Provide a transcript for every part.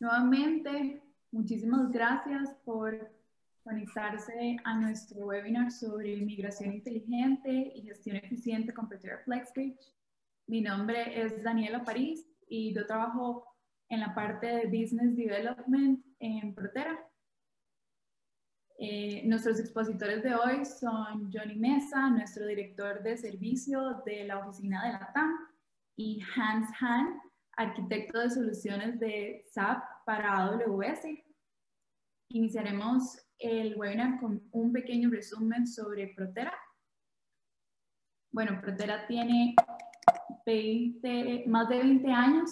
Nuevamente, muchísimas gracias por conectarse a nuestro webinar sobre inmigración inteligente y gestión eficiente con Peter FlexBridge. Mi nombre es Daniela París y yo trabajo en la parte de Business Development en Protera. Eh, nuestros expositores de hoy son Johnny Mesa, nuestro director de servicio de la oficina de la TAM, y Hans Hahn, arquitecto de soluciones de SAP para AWS. Iniciaremos el webinar con un pequeño resumen sobre Protera. Bueno, Protera tiene 20, más de 20 años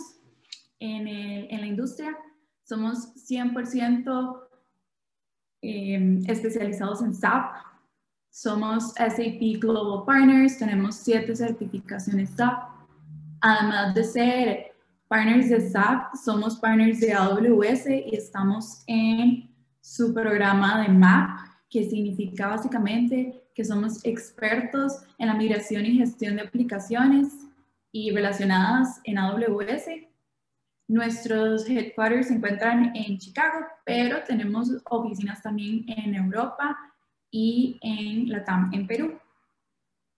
en, en la industria. Somos 100% em, especializados en SAP. Somos SAP Global Partners, tenemos siete certificaciones SAP. Además de ser partners de SAP, somos partners de AWS y estamos en su programa de MAP, que significa básicamente que somos expertos en la migración y gestión de aplicaciones y relacionadas en AWS. Nuestros headquarters se encuentran en Chicago, pero tenemos oficinas también en Europa y en Latam, en Perú.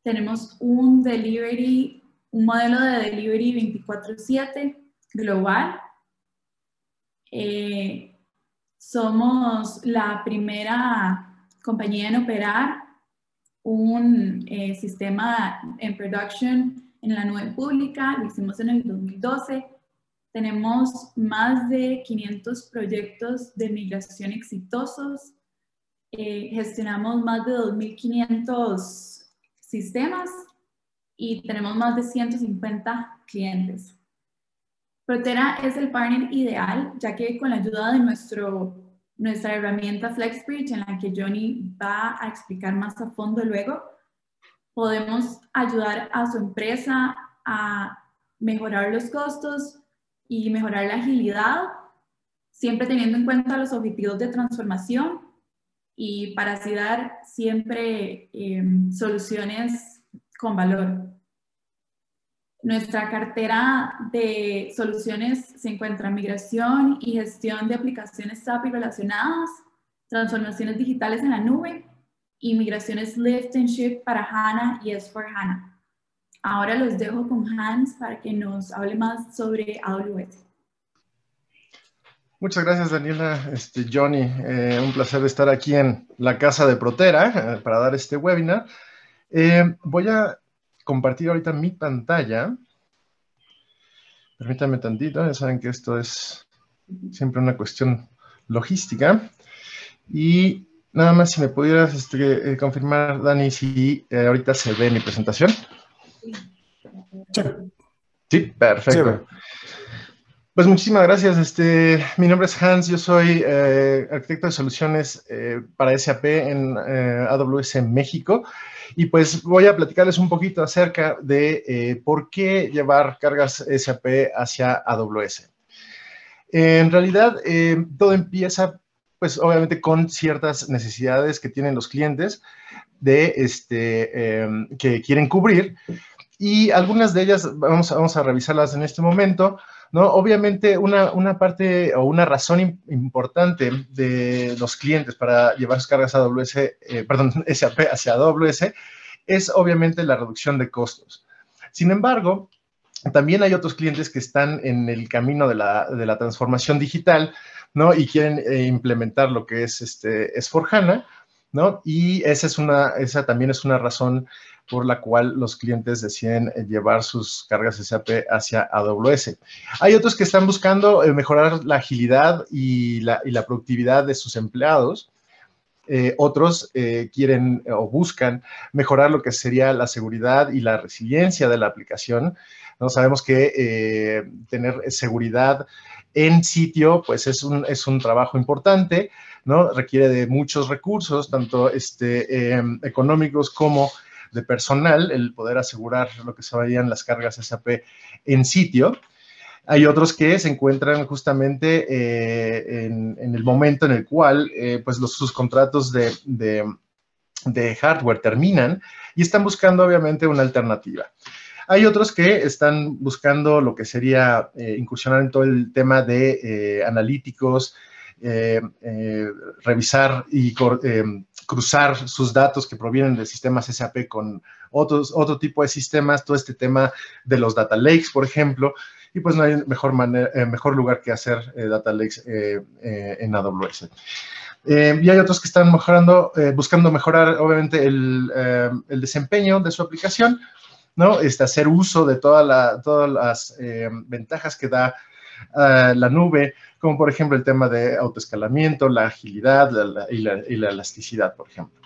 Tenemos un delivery, un modelo de delivery 24/7 global. Eh, somos la primera compañía en operar un eh, sistema en production en la nube pública, lo hicimos en el 2012. Tenemos más de 500 proyectos de migración exitosos, eh, gestionamos más de 2.500 sistemas y tenemos más de 150 clientes. Protera es el partner ideal, ya que con la ayuda de nuestro, nuestra herramienta FlexBridge, en la que Johnny va a explicar más a fondo luego, podemos ayudar a su empresa a mejorar los costos y mejorar la agilidad, siempre teniendo en cuenta los objetivos de transformación y para así dar siempre em, soluciones con valor. Nuestra cartera de soluciones se encuentra en migración y gestión de aplicaciones SAP y relacionadas, transformaciones digitales en la nube y migraciones Lift and Shift para HANA y S4HANA. Ahora los dejo con Hans para que nos hable más sobre AWS. Muchas gracias, Daniela. Este, Johnny, eh, un placer estar aquí en la casa de Protera eh, para dar este webinar. Eh, voy a compartir ahorita mi pantalla. Permítanme tantito, ya saben que esto es siempre una cuestión logística. Y nada más si me pudieras este, eh, confirmar, Dani, si eh, ahorita se ve mi presentación. Sí. Sí, perfecto. Pues muchísimas gracias. Este, mi nombre es Hans, yo soy eh, arquitecto de soluciones para SAP en AWS México. Y pues voy a platicarles un poquito acerca de eh, por qué llevar cargas SAP hacia AWS. En realidad, eh, todo empieza, pues obviamente, con ciertas necesidades que tienen los clientes de este, em, que quieren cubrir. Y algunas de ellas vamos, vamos a revisarlas en este momento. ¿no? Obviamente una, parte o una razón importante de los clientes para llevar sus cargas AWS, eh, perdón, SAP hacia AWS, es obviamente la reducción de costos. Sin embargo, también hay otros clientes que están en el camino de la, transformación digital, ¿no? Y quieren eh, implementar lo que es este, es Forjana, ¿no? Y esa, es una, esa también es una razón por la cual los clientes deciden eh, llevar sus cargas SAP hacia AWS. Hay otros que están buscando eh, mejorar la agilidad y la, productividad de sus empleados. Eh, otros quieren o buscan mejorar lo que sería la seguridad y la resiliencia de la aplicación. ¿no? Sabemos que tener seguridad en sitio, pues es un, es un trabajo importante, ¿no? Requiere de muchos recursos, tanto este, em, económicos como de personal, el poder asegurar lo que se vayan las cargas SAP en sitio. Hay otros que se encuentran justamente eh, en, el momento en el cual eh, pues los, sus contratos de, hardware terminan y están buscando obviamente una alternativa. Hay otros que están buscando lo que sería eh, incursionar en todo el tema de analíticos, eh, eh, revisar y eh, cruzar sus datos que provienen de sistemas SAP con otros, otro tipo de sistemas, todo este tema de los data lakes, por ejemplo, y pues no hay mejor, mejor lugar que hacer data lakes en AWS. y hay otros que están mejorando, buscando mejorar, obviamente, el, desempeño de su aplicación, ¿no? Este, hacer uso de todas las ventajas que da la nube, como por ejemplo el tema de autoescalamiento, la agilidad y, la, elasticidad, por ejemplo.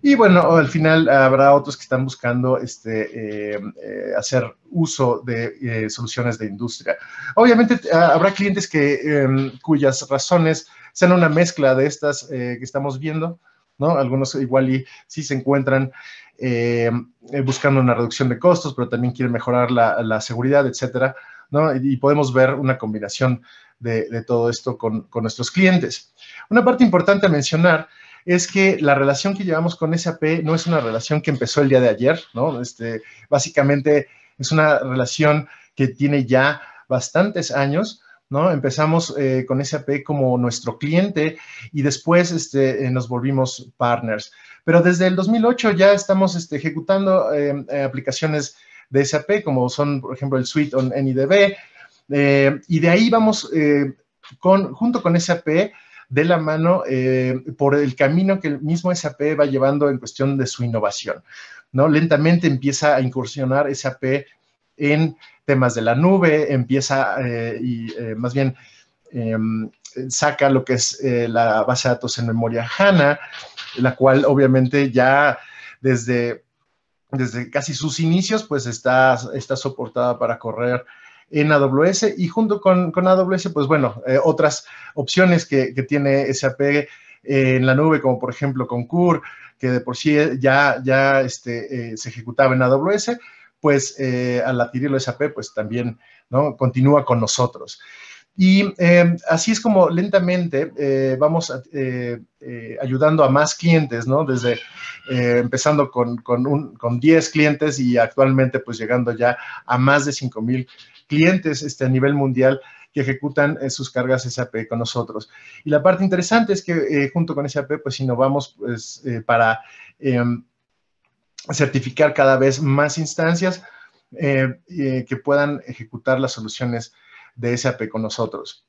Y bueno, al final habrá otros que están buscando este, eh, eh, hacer uso de eh, soluciones de industria. Obviamente ah, habrá clientes que, em, cuyas razones sean una mezcla de estas que estamos viendo, ¿no? Algunos igual y sí se encuentran buscando una reducción de costos, pero también quieren mejorar la, la seguridad, etcétera. Y podemos ver una combinación de, todo esto con, nuestros clientes. Una parte importante a mencionar es que la relación que llevamos con SAP no es una relación que empezó el día de ayer, este, básicamente es una relación que tiene ya bastantes años, ¿no? Empezamos eh, con SAP como nuestro cliente y después este, eh, nos volvimos partners. Pero desde el 2008 ya estamos este, ejecutando eh, eh aplicaciones de SAP, como son, por ejemplo, el Suite on NIDB. Eh, y de ahí vamos, eh, con, junto con SAP, de la mano eh, por el camino que el mismo SAP va llevando en cuestión de su innovación. ¿no? Lentamente empieza a incursionar SAP en temas de la nube, empieza y más bien em, saca lo que es la base de datos en memoria HANA, la cual obviamente ya desde desde casi sus inicios, pues está, soportada para correr en AWS y junto con, AWS, pues bueno, eh, otras opciones que, tiene SAP en la nube, como por ejemplo con que de por sí eh, ya, este, eh, se ejecutaba en AWS, pues al adquirirlo SAP, pues también ¿no? continúa con nosotros. Y em, así es como lentamente eh, vamos eh, eh, ayudando a más clientes, ¿no? Desde empezando con, 10 clientes y actualmente pues llegando ya a más de 5,000 clientes este, a nivel mundial que ejecutan sus cargas SAP con nosotros. Y la parte interesante es que junto con SAP pues innovamos pues, para em, certificar cada vez más instancias que puedan ejecutar las soluciones de SAP con nosotros.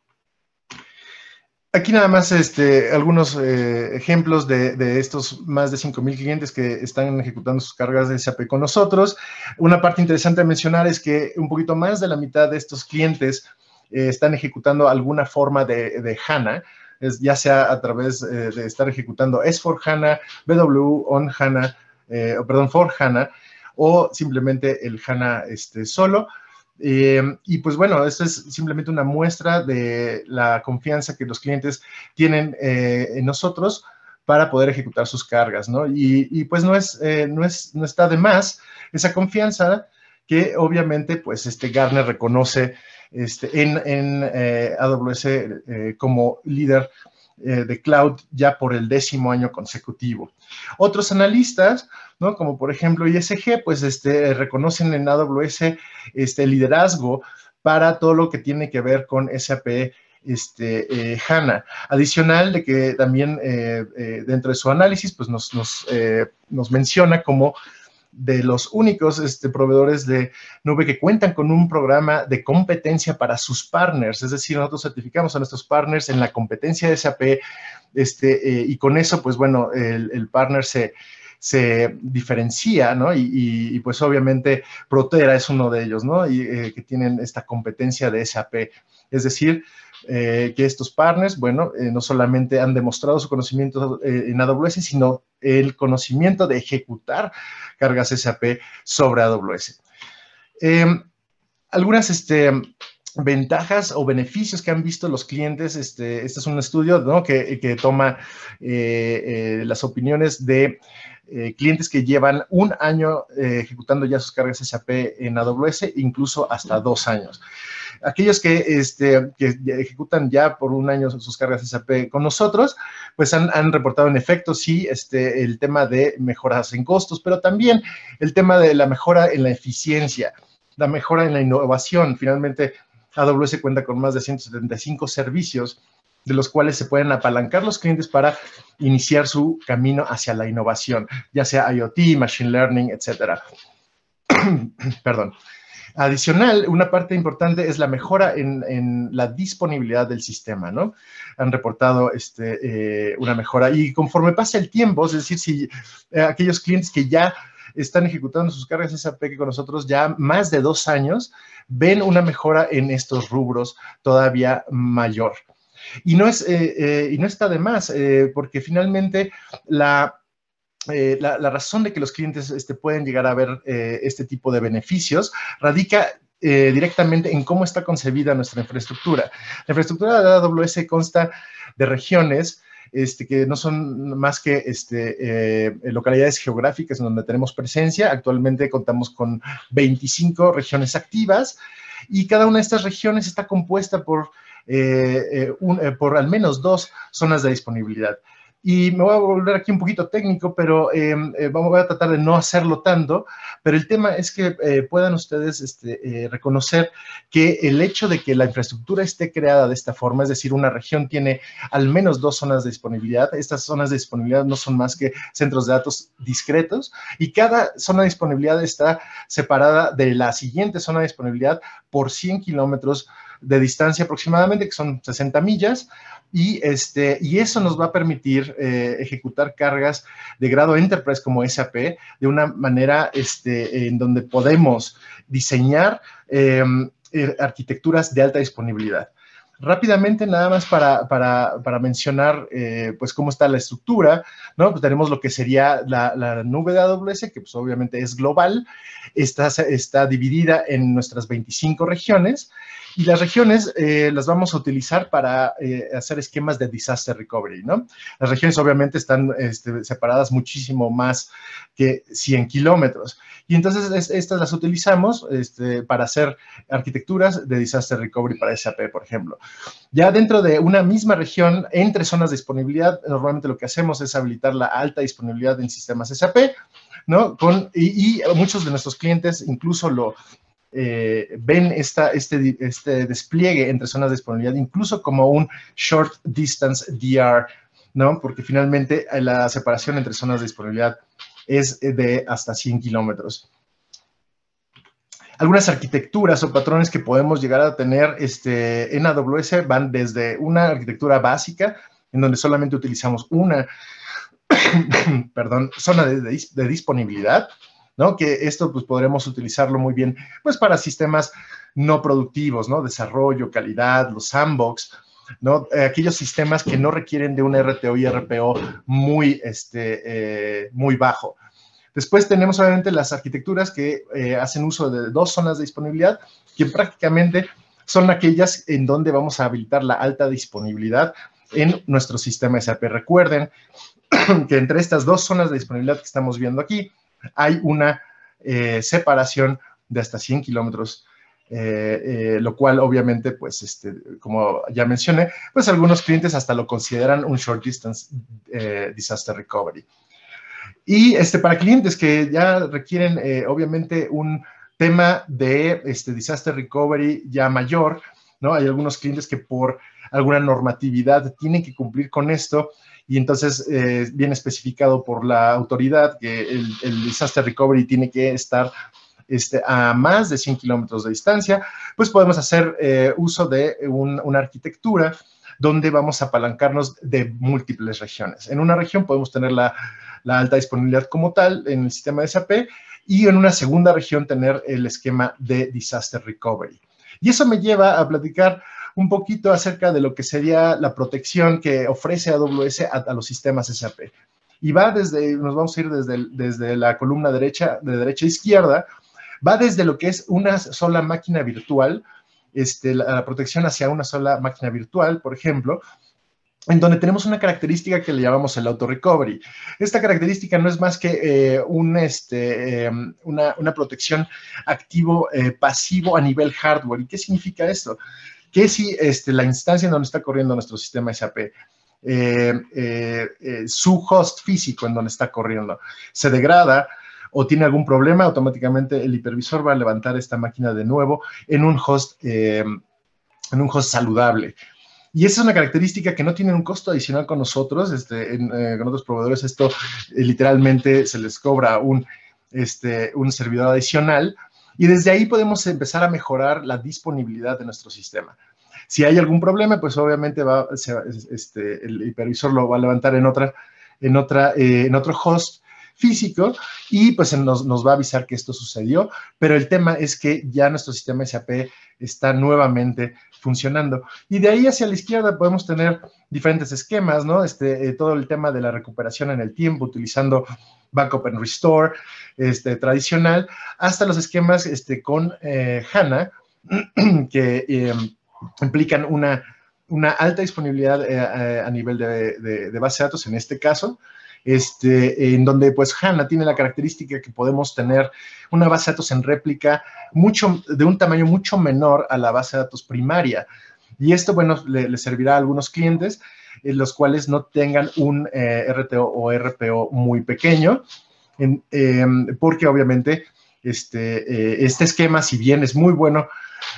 Aquí nada más este, algunos eh, ejemplos de, estos más de 5.000 clientes que están ejecutando sus cargas de SAP con nosotros. Una parte interesante a mencionar es que un poquito más de la mitad de estos clientes eh, están ejecutando alguna forma de, HANA, es, ya sea a través eh, de estar ejecutando S4HANA, BW, on HANA, perdón, for HANA, o simplemente el HANA este, solo eh, y pues bueno, esta es simplemente una muestra de la confianza que los clientes tienen eh, en nosotros para poder ejecutar sus cargas, ¿no? Y, pues no, es, eh, no, es, no está de más esa confianza que obviamente pues este Gartner reconoce este, en, en AWS como líder eh, de cloud ya por el décimo año consecutivo. Otros analistas, ¿no? como por ejemplo ISG, pues este, reconocen en AWS este liderazgo para todo lo que tiene que ver con SAP este, eh, HANA. Adicional de que también eh, dentro de su análisis, pues nos, nos, nos menciona como de los únicos este, proveedores de nube que cuentan con un programa de competencia para sus partners. Es decir, nosotros certificamos a nuestros partners en la competencia de SAP este, eh, y con eso, pues bueno, el, partner se, diferencia, ¿no? Y, pues obviamente Protera es uno de ellos, ¿no? Y eh, que tienen esta competencia de SAP. Es decir, eh, que estos partners, bueno, eh, no solamente han demostrado su conocimiento eh, en AWS, sino el conocimiento de ejecutar cargas SAP sobre AWS. Em, algunas este, ventajas o beneficios que han visto los clientes, este, este es un estudio que, toma las opiniones de eh, clientes que llevan un año eh, ejecutando ya sus cargas SAP en AWS, incluso hasta dos años. Aquellos que, este, ejecutan ya por un año sus cargas SAP con nosotros, pues han, reportado en efecto, sí, este, el tema de mejoras en costos, pero también el tema de la mejora en la eficiencia, la mejora en la innovación. Finalmente, AWS cuenta con más de 175 servicios de los cuales se pueden apalancar los clientes para iniciar su camino hacia la innovación, ya sea IoT, Machine Learning, etcétera. Perdón. Adicional, una parte importante es la mejora en, la disponibilidad del sistema, ¿no? Han reportado este, eh, una mejora y conforme pasa el tiempo, es decir, si eh, aquellos clientes que ya están ejecutando sus cargas SAP que con nosotros ya más de dos años, ven una mejora en estos rubros todavía mayor. Y no, es, eh, eh, y no está de más, eh, porque finalmente la, razón de que los clientes este, pueden llegar a ver este tipo de beneficios radica directamente en cómo está concebida nuestra infraestructura. La infraestructura de AWS consta de regiones. Este, que no son más que este, localidades geográficas en donde tenemos presencia. Actualmente contamos con 25 regiones activas y cada una de estas regiones está compuesta por eh, eh, eh, por al menos dos zonas de disponibilidad. Y me voy a volver aquí un poquito técnico, pero em, vamos, voy a tratar de no hacerlo tanto. Pero el tema es que puedan ustedes este, reconocer que el hecho de que la infraestructura esté creada de esta forma, es decir, una región tiene al menos dos zonas de disponibilidad. Estas zonas de disponibilidad no son más que centros de datos discretos y cada zona de disponibilidad está separada de la siguiente zona de disponibilidad por 100 kilómetros de distancia aproximadamente, que son 60 millas, y, este, y eso nos va a permitir eh, ejecutar cargas de grado enterprise como SAP de una manera este, en donde podemos diseñar em, eh, arquitecturas de alta disponibilidad. Rápidamente, nada más para, para, para mencionar, eh, pues, cómo está la estructura, ¿no? Pues tenemos lo que sería la, nube de AWS, que pues obviamente es global, está, está dividida en nuestras 25 regiones, y las regiones eh, las vamos a utilizar para eh, hacer esquemas de disaster recovery, ¿no? Las regiones obviamente están este, separadas muchísimo más que 100 kilómetros. Y entonces estas las utilizamos este, para hacer arquitecturas de disaster recovery para SAP, por ejemplo. Ya dentro de una misma región, entre zonas de disponibilidad, normalmente lo que hacemos es habilitar la alta disponibilidad en sistemas SAP, ¿no? Con, y, y muchos de nuestros clientes incluso lo eh, ven esta, este, este despliegue entre zonas de disponibilidad incluso como un short distance DR, ¿no? Porque finalmente eh, la separación entre zonas de disponibilidad es eh, de hasta 100 kilómetros algunas arquitecturas o patrones que podemos llegar a tener este, en AWS van desde una arquitectura básica, en donde solamente utilizamos una zona de disponibilidad, ¿no? Que esto pues podremos utilizarlo muy bien pues para sistemas no productivos, ¿no? Desarrollo, calidad, los sandbox, ¿no? Eh, aquellos sistemas que no requieren de un RTO y RPO muy, este, eh, muy bajo. Después tenemos obviamente las arquitecturas que eh, hacen uso de dos zonas de disponibilidad, que prácticamente son aquellas en donde vamos a habilitar la alta disponibilidad en nuestro sistema SAP. Recuerden que entre estas dos zonas de disponibilidad que estamos viendo aquí, hay una eh, separación de hasta 100 kilómetros, eh, eh, lo cual obviamente, pues, este, como ya mencioné, pues algunos clientes hasta lo consideran un short distance disaster recovery. Y este, para clientes que ya requieren, obviamente, un tema de este, disaster recovery ya mayor, ¿no? Hay algunos clientes que por alguna normatividad tienen que cumplir con esto y entonces eh, viene especificado por la autoridad que el, disaster recovery tiene que estar este, a más de 100 kilómetros de distancia, pues podemos hacer eh, uso de una arquitectura donde vamos a apalancarnos de múltiples regiones. En una región podemos tener la, alta disponibilidad como tal en el sistema SAP y en una segunda región tener el esquema de disaster recovery. Y eso me lleva a platicar un poquito acerca de lo que sería la protección que ofrece AWS a, los sistemas SAP. Y va desde, nos vamos a ir desde, desde la columna derecha, de derecha a izquierda, va desde lo que es una sola máquina virtual, este, la, protección hacia una sola máquina virtual, por ejemplo, en donde tenemos una característica que le llamamos el auto-recovery. Esta característica no es más que eh, un, este, em, una, protección activo-pasivo eh, a nivel hardware. ¿Y qué significa esto? que si este, la instancia en donde está corriendo nuestro sistema SAP, eh, eh, eh, su host físico en donde está corriendo, se degrada o tiene algún problema, automáticamente el hipervisor va a levantar esta máquina de nuevo en un host, en un host saludable. Y esa es una característica que no tiene un costo adicional con nosotros, este, con otros proveedores esto literalmente se les cobra un, este, un servidor adicional y desde ahí podemos empezar a mejorar la disponibilidad de nuestro sistema. Si hay algún problema, pues obviamente este, el hipervisor lo va a levantar en, otra, en, otra, eh, en otro host físico y pues nos, nos, va a avisar que esto sucedió, pero el tema es que ya nuestro sistema SAP está nuevamente funcionando. Y de ahí hacia la izquierda podemos tener diferentes esquemas, ¿no? Este, eh, todo el tema de la recuperación en el tiempo, utilizando backup and restore este, tradicional, hasta los esquemas este, con eh, HANA, que em, implican una, alta disponibilidad eh, a nivel de base de datos en este caso, este, en donde pues HANA tiene la característica que podemos tener una base de datos en réplica mucho, de un tamaño mucho menor a la base de datos primaria. Y esto, bueno, le, servirá a algunos clientes, en eh, los cuales no tengan un eh, RTO o RPO muy pequeño, em, porque obviamente este, eh, este, esquema, si bien es muy bueno,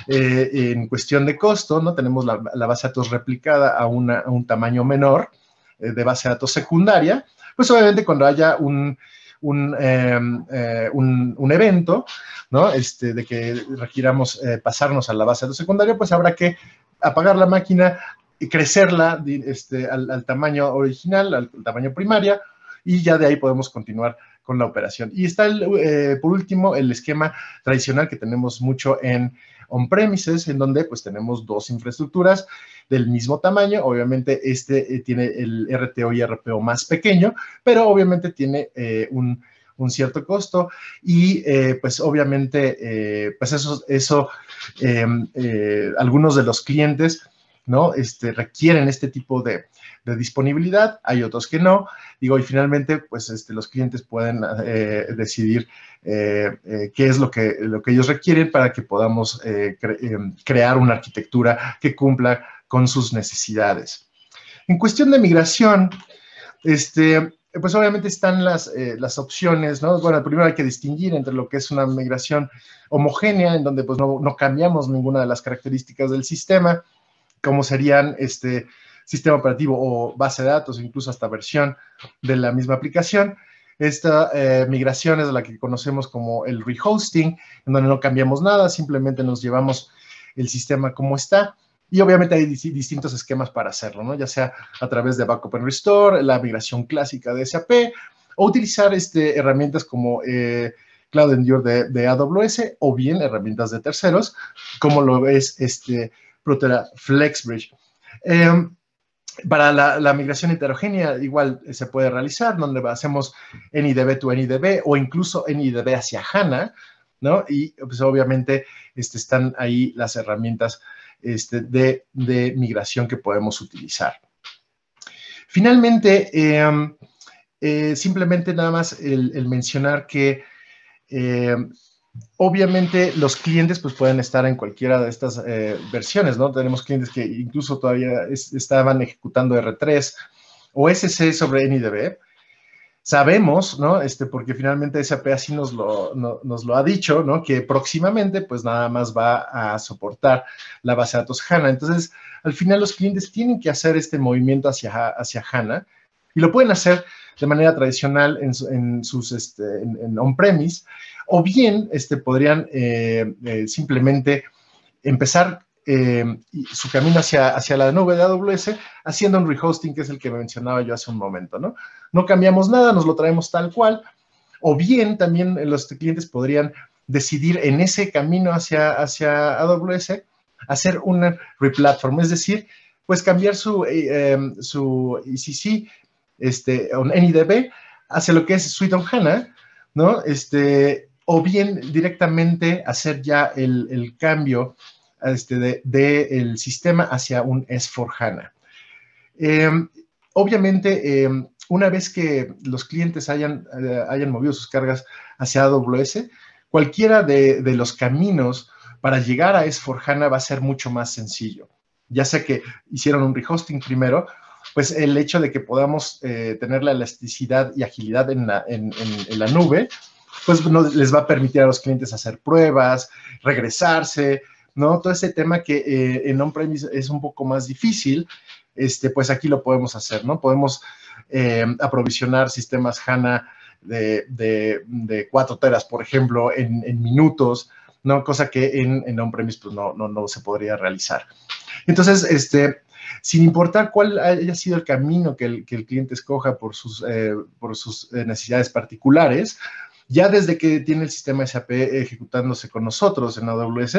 en cuestión de costo, ¿no? Tenemos la, base de datos replicada a, un tamaño menor de base de datos secundaria pues obviamente cuando haya em, eh, un, un, evento, ¿no? Este, de que requiramos eh, pasarnos a la base de lo secundario, pues habrá que apagar la máquina, y crecerla este, al, tamaño original, al, tamaño primaria, y ya de ahí podemos continuar con la operación. Y está, eh, por último, el esquema tradicional que tenemos mucho en on-premises, en donde pues tenemos dos infraestructuras del mismo tamaño. Obviamente este eh, tiene el RTO y RPO más pequeño, pero obviamente tiene eh, un, cierto costo y eh, pues obviamente pues eso, eso algunos de los clientes ¿no? Este, requieren este tipo de, de disponibilidad, hay otros que no. Digo, y finalmente, pues este, los clientes pueden eh, decidir eh, eh, qué es lo que, lo que ellos requieren para que podamos crear una arquitectura que cumpla con sus necesidades. En cuestión de migración, este, pues obviamente están las, opciones, ¿no? Bueno, primero hay que distinguir entre lo que es una migración homogénea, en donde pues no, no cambiamos ninguna de las características del sistema, como serían este, sistema operativo o base de datos, incluso hasta versión de la misma aplicación. Esta eh, migración es la que conocemos como el rehosting, en donde no cambiamos nada, simplemente nos llevamos el sistema como está. Y obviamente hay distintos esquemas para hacerlo, ¿no? ya sea a través de Backup and Restore, la migración clásica de SAP, o utilizar este, herramientas como eh, Cloud Endure de, AWS, o bien herramientas de terceros, como lo es este Protera FlexBridge. Em, para la, migración heterogénea igual eh, se puede realizar, donde hacemos NIDB to NIDB o incluso NIDB hacia HANA, ¿no? Y pues, obviamente este, están ahí las herramientas este, de, migración que podemos utilizar. Finalmente, em, eh, simplemente nada más el, mencionar que em, Obviamente los clientes pues pueden estar en cualquiera de estas eh, versiones, ¿no? Tenemos clientes que incluso todavía estaban ejecutando R3 o SC sobre NIDB. Sabemos, ¿no? Este, porque finalmente SAP así nos lo, nos lo ha dicho, ¿no? Que próximamente pues nada más va a soportar la base de datos HANA. Entonces, al final los clientes tienen que hacer este movimiento hacia, hacia HANA y lo pueden hacer de manera tradicional en, sus este, on-premise, o bien este, podrían eh, eh, simplemente empezar eh, su camino hacia, hacia la nube de AWS haciendo un rehosting, que es el que mencionaba yo hace un momento, ¿no? No cambiamos nada, nos lo traemos tal cual, o bien también los clientes podrían decidir en ese camino hacia, hacia AWS hacer una replatform, es decir, pues cambiar su, eh, su ECC este, on hacia lo que es Sweet on HANA, ¿no? Este, o bien directamente hacer ya el, cambio este, del sistema hacia un S4HANA. Em, obviamente, em, una vez que los clientes hayan, eh, hayan movido sus cargas hacia AWS, cualquiera de, los caminos para llegar a S4HANA va a ser mucho más sencillo. Ya sea que hicieron un rehosting primero pues el hecho de que podamos eh, tener la elasticidad y agilidad en la, nube, pues les va a permitir a los clientes hacer pruebas, regresarse, ¿no? Todo ese tema que eh, en on-premise es un poco más difícil, este, pues aquí lo podemos hacer, ¿no? Podemos eh, aprovisionar sistemas HANA de, de, 4 teras, por ejemplo, en, minutos, ¿no? Cosa que en, en on-premise pues no, no, no, se podría realizar. Entonces, este, sin importar cuál haya sido el camino que el, cliente escoja por sus, eh, eh, necesidades particulares, ya desde que tiene el sistema SAP ejecutándose con nosotros en AWS,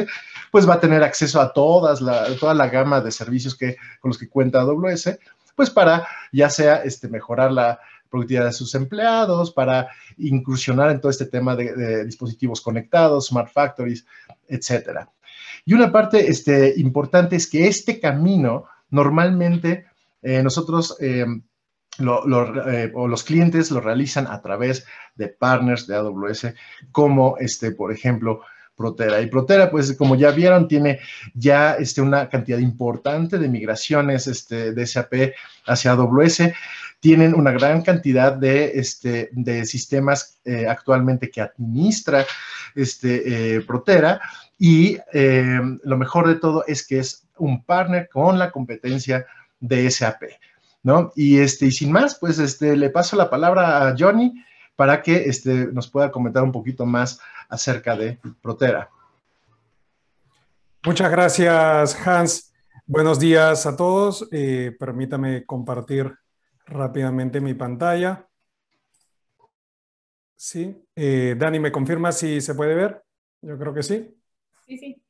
pues va a tener acceso a todas toda la gama de servicios que, con los que cuenta AWS, pues para ya sea este, mejorar la productividad de sus empleados, para incursionar en todo este tema de, dispositivos conectados, smart factories, etcétera. Y una parte este, importante es que este camino Normalmente eh, nosotros... Eh, eh, o los clientes lo realizan a través de partners de AWS, como este, por ejemplo, Protera. Y Protera, pues como ya vieron, tiene ya este, una cantidad importante de migraciones este, de SAP hacia AWS. Tienen una gran cantidad de, este, de sistemas eh, actualmente que administra este, eh, Protera. Y eh, lo mejor de todo es que es un partner con la competencia de SAP. ¿No? Y, este, y sin más, pues este, le paso la palabra a Johnny para que este, nos pueda comentar un poquito más acerca de Protera. Muchas gracias, Hans. Buenos días a todos. Eh, permítame compartir rápidamente mi pantalla. Sí, eh, Dani, ¿me confirma si se puede ver? Yo creo que sí. Sí, sí.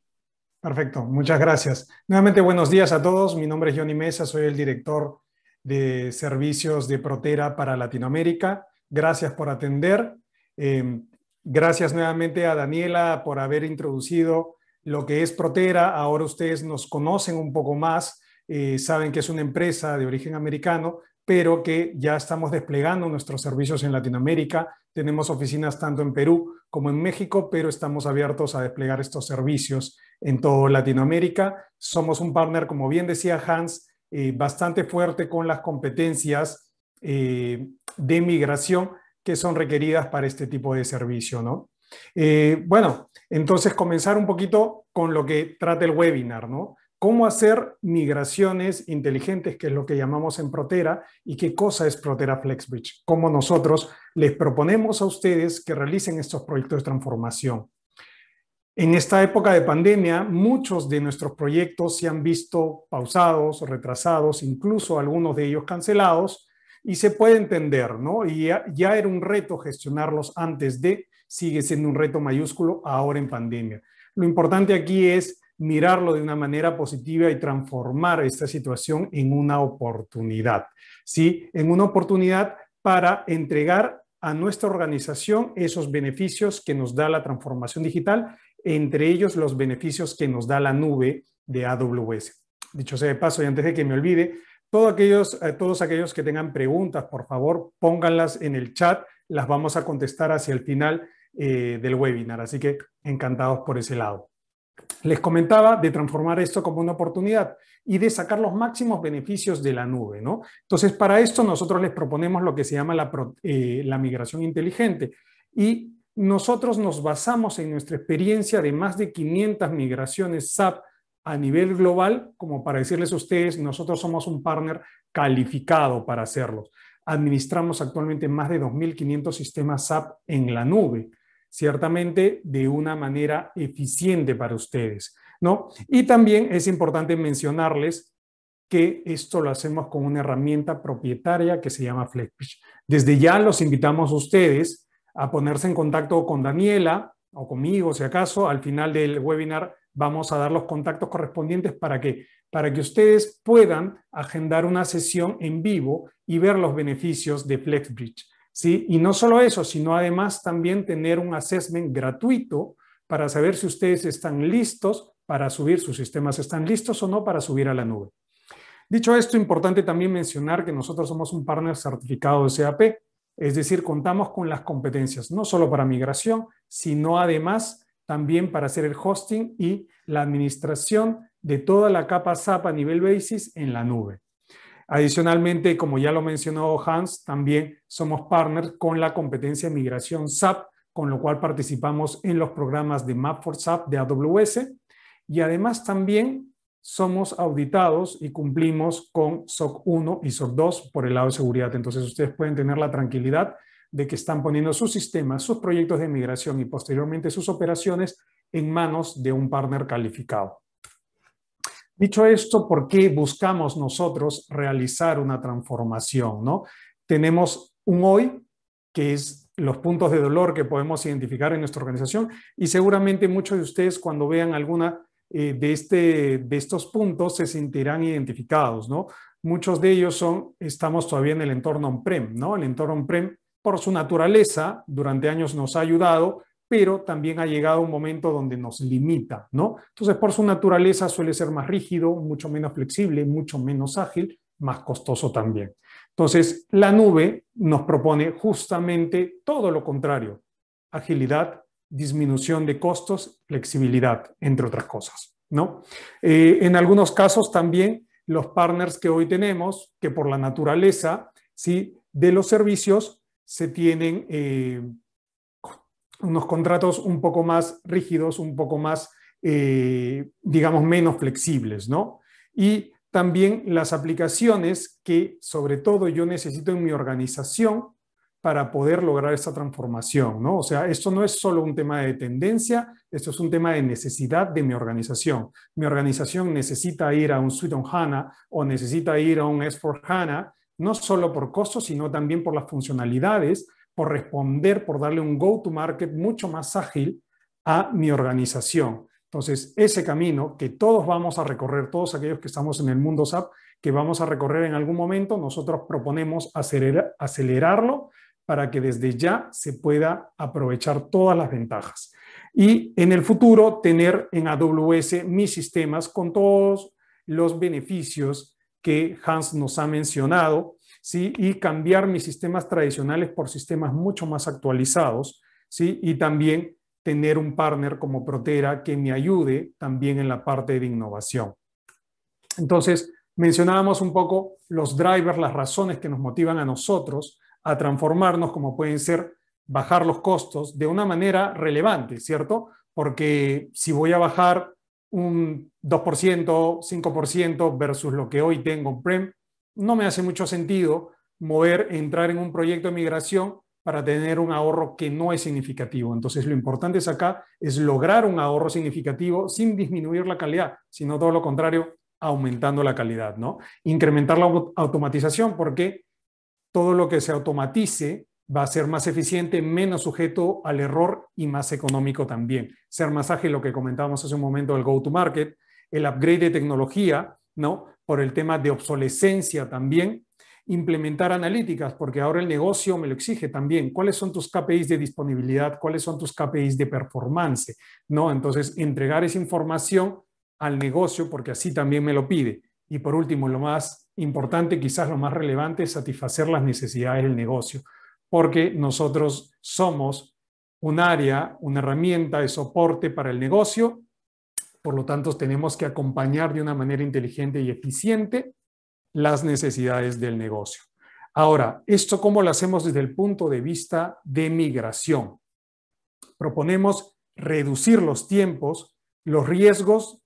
Perfecto, muchas gracias. Nuevamente, buenos días a todos. Mi nombre es Johnny Mesa, soy el director de servicios de Protera para Latinoamérica. Gracias por atender. Em, gracias nuevamente a Daniela por haber introducido lo que es Protera. Ahora ustedes nos conocen un poco más, eh, saben que es una empresa de origen americano, pero que ya estamos desplegando nuestros servicios en Latinoamérica. Tenemos oficinas tanto en Perú como en México, pero estamos abiertos a desplegar estos servicios en toda Latinoamérica. Somos un partner, como bien decía Hans, eh, bastante fuerte con las competencias eh, de migración que son requeridas para este tipo de servicio, ¿no? Eh, bueno, entonces comenzar un poquito con lo que trata el webinar, ¿no? Cómo hacer migraciones inteligentes, que es lo que llamamos en Protera, y qué cosa es Protera FlexBridge, cómo nosotros les proponemos a ustedes que realicen estos proyectos de transformación. En esta época de pandemia, muchos de nuestros proyectos se han visto pausados, retrasados, incluso algunos de ellos cancelados, y se puede entender, ¿no? Y ya, era un reto gestionarlos antes de, sigue siendo un reto mayúsculo ahora en pandemia. Lo importante aquí es mirarlo de una manera positiva y transformar esta situación en una oportunidad, ¿sí? En una oportunidad para entregar a nuestra organización esos beneficios que nos da la transformación digital, entre ellos los beneficios que nos da la nube de AWS. Dicho sea de paso, y antes de que me olvide, todos aquellos, eh, todos aquellos que tengan preguntas, por favor, pónganlas en el chat. Las vamos a contestar hacia el final eh, del webinar. Así que encantados por ese lado. Les comentaba de transformar esto como una oportunidad y de sacar los máximos beneficios de la nube, ¿no? Entonces, para esto nosotros les proponemos lo que se llama la, eh, la migración inteligente y nosotros nos basamos en nuestra experiencia de más de 500 migraciones SAP a nivel global como para decirles a ustedes, nosotros somos un partner calificado para hacerlo. Administramos actualmente más de 2.500 sistemas SAP en la nube, ciertamente de una manera eficiente para ustedes. ¿no? Y también es importante mencionarles que esto lo hacemos con una herramienta propietaria que se llama FlexPitch. Desde ya los invitamos a ustedes a ponerse en contacto con Daniela o conmigo, si acaso, al final del webinar vamos a dar los contactos correspondientes para que, para que ustedes puedan agendar una sesión en vivo y ver los beneficios de FlexBridge. ¿sí? Y no solo eso, sino además también tener un assessment gratuito para saber si ustedes están listos para subir, sus sistemas están listos o no para subir a la nube. Dicho esto, importante también mencionar que nosotros somos un partner certificado de CAP, es decir, contamos con las competencias no solo para migración, sino además también para hacer el hosting y la administración de toda la capa SAP a nivel basis en la nube. Adicionalmente, como ya lo mencionó Hans, también somos partners con la competencia de migración SAP, con lo cual participamos en los programas de Map for SAP de AWS y además también somos auditados y cumplimos con SOC 1 y SOC 2 por el lado de seguridad. Entonces ustedes pueden tener la tranquilidad de que están poniendo sus sistemas, sus proyectos de migración y posteriormente sus operaciones en manos de un partner calificado. Dicho esto, ¿por qué buscamos nosotros realizar una transformación? ¿no? Tenemos un hoy, que es los puntos de dolor que podemos identificar en nuestra organización y seguramente muchos de ustedes cuando vean alguna eh, de, este, de estos puntos se sentirán identificados, ¿no? Muchos de ellos son, estamos todavía en el entorno on-prem, ¿no? El entorno on-prem por su naturaleza, durante años nos ha ayudado, pero también ha llegado un momento donde nos limita, ¿no? Entonces, por su naturaleza suele ser más rígido, mucho menos flexible, mucho menos ágil, más costoso también. Entonces, la nube nos propone justamente todo lo contrario, agilidad, disminución de costos, flexibilidad, entre otras cosas, ¿no? Eh, en algunos casos también los partners que hoy tenemos, que por la naturaleza, ¿sí? De los servicios se tienen eh, unos contratos un poco más rígidos, un poco más, eh, digamos, menos flexibles, ¿no? Y también las aplicaciones que sobre todo yo necesito en mi organización para poder lograr esa transformación, ¿no? O sea, esto no es solo un tema de tendencia, esto es un tema de necesidad de mi organización. Mi organización necesita ir a un Suite on HANA o necesita ir a un S4 HANA no solo por costos, sino también por las funcionalidades, por responder, por darle un go-to-market mucho más ágil a mi organización. Entonces, ese camino que todos vamos a recorrer, todos aquellos que estamos en el mundo SAP, que vamos a recorrer en algún momento, nosotros proponemos acelerarlo para que desde ya se pueda aprovechar todas las ventajas. Y en el futuro tener en AWS mis sistemas con todos los beneficios que Hans nos ha mencionado, ¿sí? y cambiar mis sistemas tradicionales por sistemas mucho más actualizados, ¿sí? y también tener un partner como Protera que me ayude también en la parte de innovación. Entonces, mencionábamos un poco los drivers, las razones que nos motivan a nosotros a transformarnos, como pueden ser bajar los costos de una manera relevante, ¿cierto? Porque si voy a bajar un 2%, 5% versus lo que hoy tengo en prem no me hace mucho sentido mover, entrar en un proyecto de migración para tener un ahorro que no es significativo. Entonces, lo importante es acá es lograr un ahorro significativo sin disminuir la calidad, sino todo lo contrario, aumentando la calidad, ¿no? Incrementar la automatización porque todo lo que se automatice va a ser más eficiente, menos sujeto al error y más económico también. Ser más ágil, lo que comentábamos hace un momento, el go-to-market, el upgrade de tecnología, ¿no? Por el tema de obsolescencia también, implementar analíticas, porque ahora el negocio me lo exige también. ¿Cuáles son tus KPIs de disponibilidad? ¿Cuáles son tus KPIs de performance? ¿No? Entonces, entregar esa información al negocio, porque así también me lo pide. Y por último, lo más importante, quizás lo más relevante, es satisfacer las necesidades del negocio porque nosotros somos un área, una herramienta de soporte para el negocio, por lo tanto tenemos que acompañar de una manera inteligente y eficiente las necesidades del negocio. Ahora, ¿esto cómo lo hacemos desde el punto de vista de migración? Proponemos reducir los tiempos, los riesgos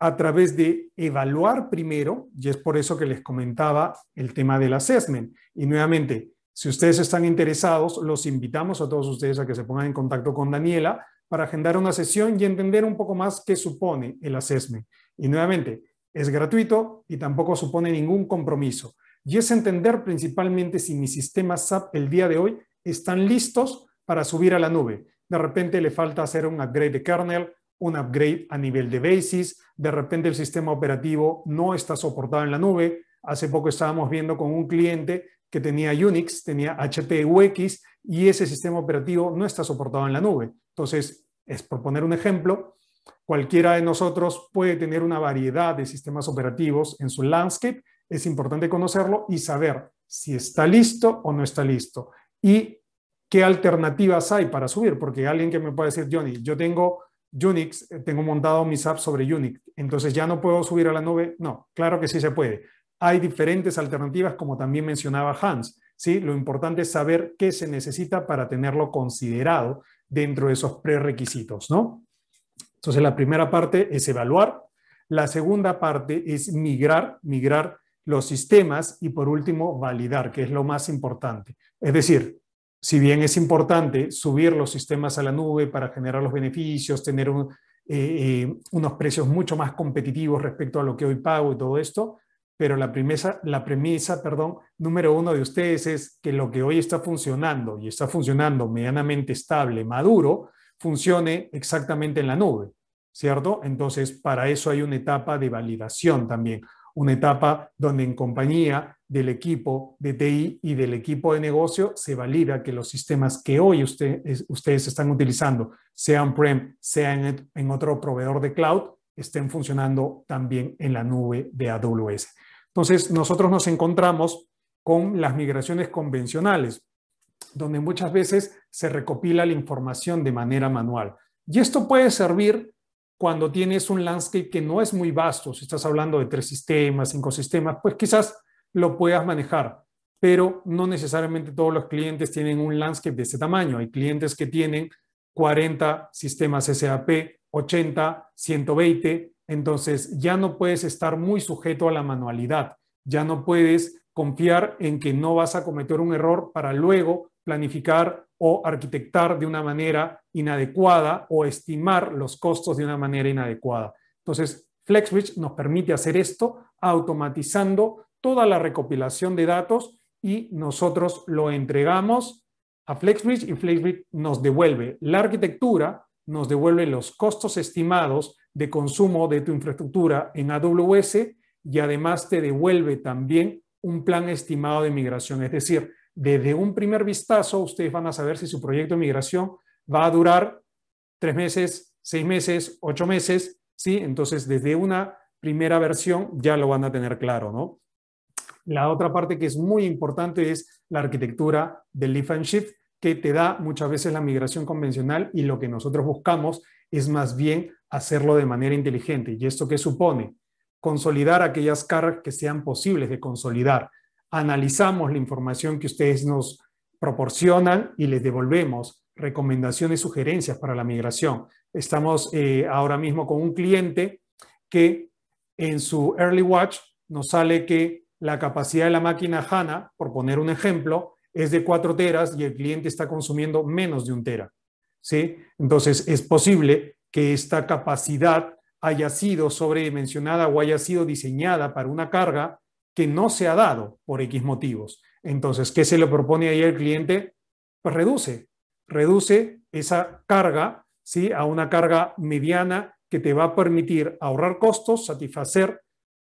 a través de evaluar primero, y es por eso que les comentaba el tema del assessment. Y nuevamente, si ustedes están interesados, los invitamos a todos ustedes a que se pongan en contacto con Daniela para agendar una sesión y entender un poco más qué supone el asesme. Y nuevamente, es gratuito y tampoco supone ningún compromiso. Y es entender principalmente si mis sistemas SAP el día de hoy están listos para subir a la nube. De repente le falta hacer un upgrade de kernel, un upgrade a nivel de basis, de repente el sistema operativo no está soportado en la nube. Hace poco estábamos viendo con un cliente que tenía Unix, tenía HP UX y ese sistema operativo no está soportado en la nube. Entonces, es por poner un ejemplo, cualquiera de nosotros puede tener una variedad de sistemas operativos en su landscape. Es importante conocerlo y saber si está listo o no está listo y qué alternativas hay para subir, porque alguien que me puede decir, Johnny, yo tengo Unix, tengo montado mis apps sobre Unix, entonces ya no puedo subir a la nube. No, claro que sí se puede. Hay diferentes alternativas, como también mencionaba Hans. ¿sí? Lo importante es saber qué se necesita para tenerlo considerado dentro de esos prerequisitos. ¿no? Entonces, la primera parte es evaluar. La segunda parte es migrar, migrar los sistemas y por último validar, que es lo más importante. Es decir, si bien es importante subir los sistemas a la nube para generar los beneficios, tener eh, eh, unos precios mucho más competitivos respecto a lo que hoy pago y todo esto, pero la premisa, la premisa perdón, número uno de ustedes es que lo que hoy está funcionando y está funcionando medianamente estable, maduro, funcione exactamente en la nube, ¿cierto? Entonces, para eso hay una etapa de validación también, una etapa donde en compañía del equipo de TI y del equipo de negocio se valida que los sistemas que hoy ustedes están utilizando, sean prem, sean en otro proveedor de cloud, estén funcionando también en la nube de AWS. Entonces, nosotros nos encontramos con las migraciones convencionales, donde muchas veces se recopila la información de manera manual. Y esto puede servir cuando tienes un landscape que no es muy vasto, si estás hablando de tres sistemas, cinco sistemas, pues quizás lo puedas manejar, pero no necesariamente todos los clientes tienen un landscape de ese tamaño. Hay clientes que tienen 40 sistemas SAP, 80, 120, entonces ya no puedes estar muy sujeto a la manualidad, ya no puedes confiar en que no vas a cometer un error para luego planificar o arquitectar de una manera inadecuada o estimar los costos de una manera inadecuada. Entonces, FlexBridge nos permite hacer esto automatizando toda la recopilación de datos y nosotros lo entregamos a FlexBridge y FlexBridge nos devuelve la arquitectura, nos devuelve los costos estimados, de consumo de tu infraestructura en AWS y además te devuelve también un plan estimado de migración. Es decir, desde un primer vistazo ustedes van a saber si su proyecto de migración va a durar tres meses, seis meses, ocho meses, ¿sí? Entonces, desde una primera versión ya lo van a tener claro, ¿no? La otra parte que es muy importante es la arquitectura del Leaf and Shift, que te da muchas veces la migración convencional y lo que nosotros buscamos es más bien hacerlo de manera inteligente. ¿Y esto qué supone? Consolidar aquellas cargas que sean posibles de consolidar. Analizamos la información que ustedes nos proporcionan y les devolvemos recomendaciones, sugerencias para la migración. Estamos eh, ahora mismo con un cliente que en su Early Watch nos sale que la capacidad de la máquina HANA, por poner un ejemplo, es de 4 teras y el cliente está consumiendo menos de un tera. ¿sí? Entonces, es posible que esta capacidad haya sido sobredimensionada o haya sido diseñada para una carga que no se ha dado por X motivos. Entonces, ¿qué se le propone ahí al cliente? Pues reduce, reduce esa carga ¿sí? a una carga mediana que te va a permitir ahorrar costos, satisfacer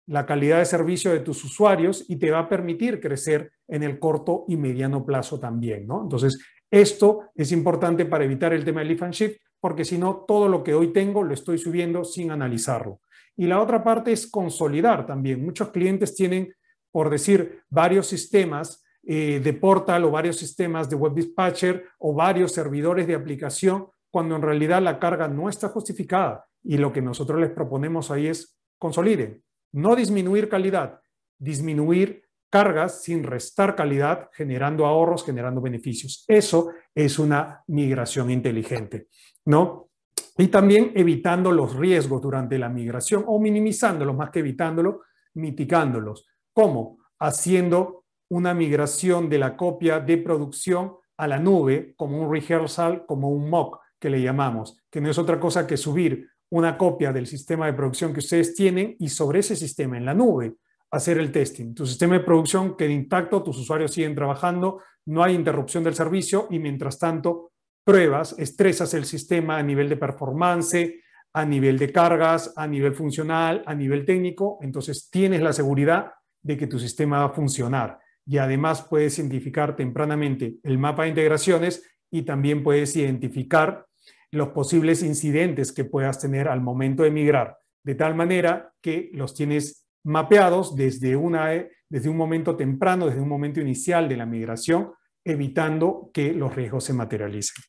la calidad de servicio de tus usuarios y te va a permitir crecer en el corto y mediano plazo también. ¿no? Entonces, esto es importante para evitar el tema del lift and shift porque si no, todo lo que hoy tengo lo estoy subiendo sin analizarlo. Y la otra parte es consolidar también. Muchos clientes tienen, por decir, varios sistemas eh, de portal o varios sistemas de web dispatcher o varios servidores de aplicación, cuando en realidad la carga no está justificada. Y lo que nosotros les proponemos ahí es consoliden, no disminuir calidad, disminuir cargas sin restar calidad, generando ahorros, generando beneficios. Eso es una migración inteligente, ¿no? Y también evitando los riesgos durante la migración o minimizándolos más que evitándolos, mitigándolos. ¿Cómo? Haciendo una migración de la copia de producción a la nube como un rehearsal, como un mock que le llamamos, que no es otra cosa que subir una copia del sistema de producción que ustedes tienen y sobre ese sistema en la nube hacer el testing. Tu sistema de producción queda intacto, tus usuarios siguen trabajando, no hay interrupción del servicio y mientras tanto pruebas, estresas el sistema a nivel de performance, a nivel de cargas, a nivel funcional, a nivel técnico, entonces tienes la seguridad de que tu sistema va a funcionar y además puedes identificar tempranamente el mapa de integraciones y también puedes identificar los posibles incidentes que puedas tener al momento de migrar, de tal manera que los tienes mapeados desde, una, eh, desde un momento temprano, desde un momento inicial de la migración, evitando que los riesgos se materialicen.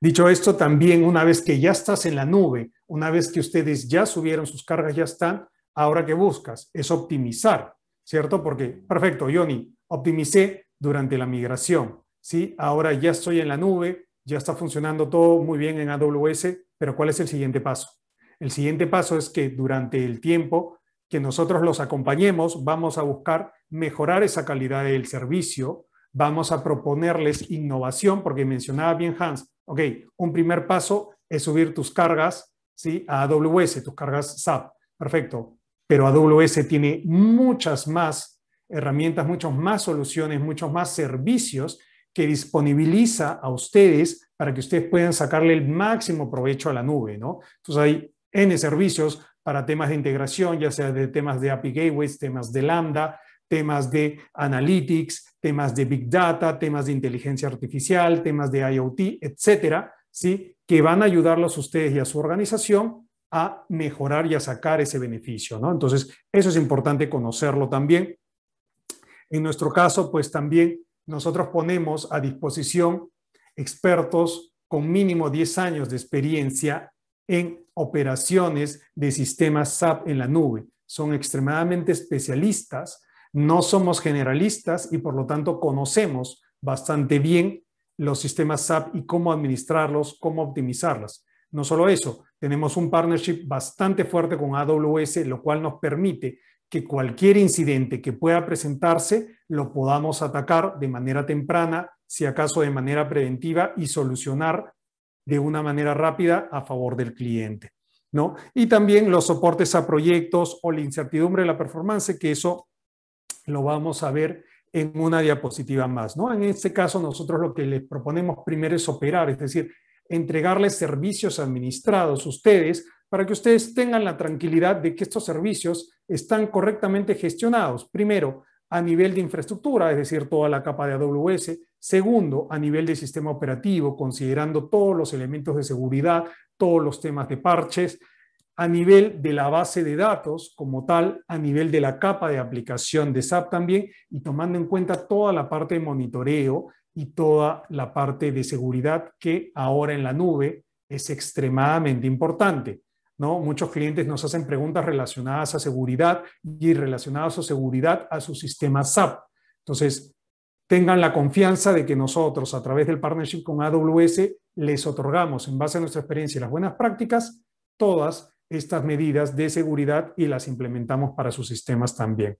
Dicho esto, también una vez que ya estás en la nube, una vez que ustedes ya subieron sus cargas, ya están, ahora que buscas es optimizar, ¿cierto? Porque, perfecto, Johnny, optimicé durante la migración, ¿sí? Ahora ya estoy en la nube, ya está funcionando todo muy bien en AWS, pero ¿cuál es el siguiente paso? El siguiente paso es que durante el tiempo que nosotros los acompañemos, vamos a buscar mejorar esa calidad del servicio, vamos a proponerles innovación, porque mencionaba bien Hans, ok, un primer paso es subir tus cargas ¿sí? a AWS, tus cargas SAP, perfecto, pero AWS tiene muchas más herramientas, muchas más soluciones, muchos más servicios que disponibiliza a ustedes para que ustedes puedan sacarle el máximo provecho a la nube, ¿no? Entonces hay N servicios, para temas de integración, ya sea de temas de API Gateways, temas de Lambda, temas de Analytics, temas de Big Data, temas de inteligencia artificial, temas de IoT, etcétera, ¿sí? que van a ayudarlos a ustedes y a su organización a mejorar y a sacar ese beneficio. Entonces, eso es importante conocerlo también. En nuestro caso, pues también nosotros ponemos a disposición expertos con mínimo 10 años de experiencia en operaciones de sistemas SAP en la nube. Son extremadamente especialistas, no somos generalistas y por lo tanto conocemos bastante bien los sistemas SAP y cómo administrarlos, cómo optimizarlos. No solo eso, tenemos un partnership bastante fuerte con AWS, lo cual nos permite que cualquier incidente que pueda presentarse lo podamos atacar de manera temprana, si acaso de manera preventiva, y solucionar de una manera rápida a favor del cliente. ¿no? Y también los soportes a proyectos o la incertidumbre de la performance, que eso lo vamos a ver en una diapositiva más. ¿no? En este caso, nosotros lo que les proponemos primero es operar, es decir, entregarles servicios administrados a ustedes para que ustedes tengan la tranquilidad de que estos servicios están correctamente gestionados. Primero, a nivel de infraestructura, es decir, toda la capa de AWS, Segundo, a nivel del sistema operativo, considerando todos los elementos de seguridad, todos los temas de parches, a nivel de la base de datos como tal, a nivel de la capa de aplicación de SAP también, y tomando en cuenta toda la parte de monitoreo y toda la parte de seguridad que ahora en la nube es extremadamente importante. ¿no? Muchos clientes nos hacen preguntas relacionadas a seguridad y relacionadas a su seguridad a su sistema SAP. Entonces, tengan la confianza de que nosotros, a través del partnership con AWS, les otorgamos, en base a nuestra experiencia y las buenas prácticas, todas estas medidas de seguridad y las implementamos para sus sistemas también.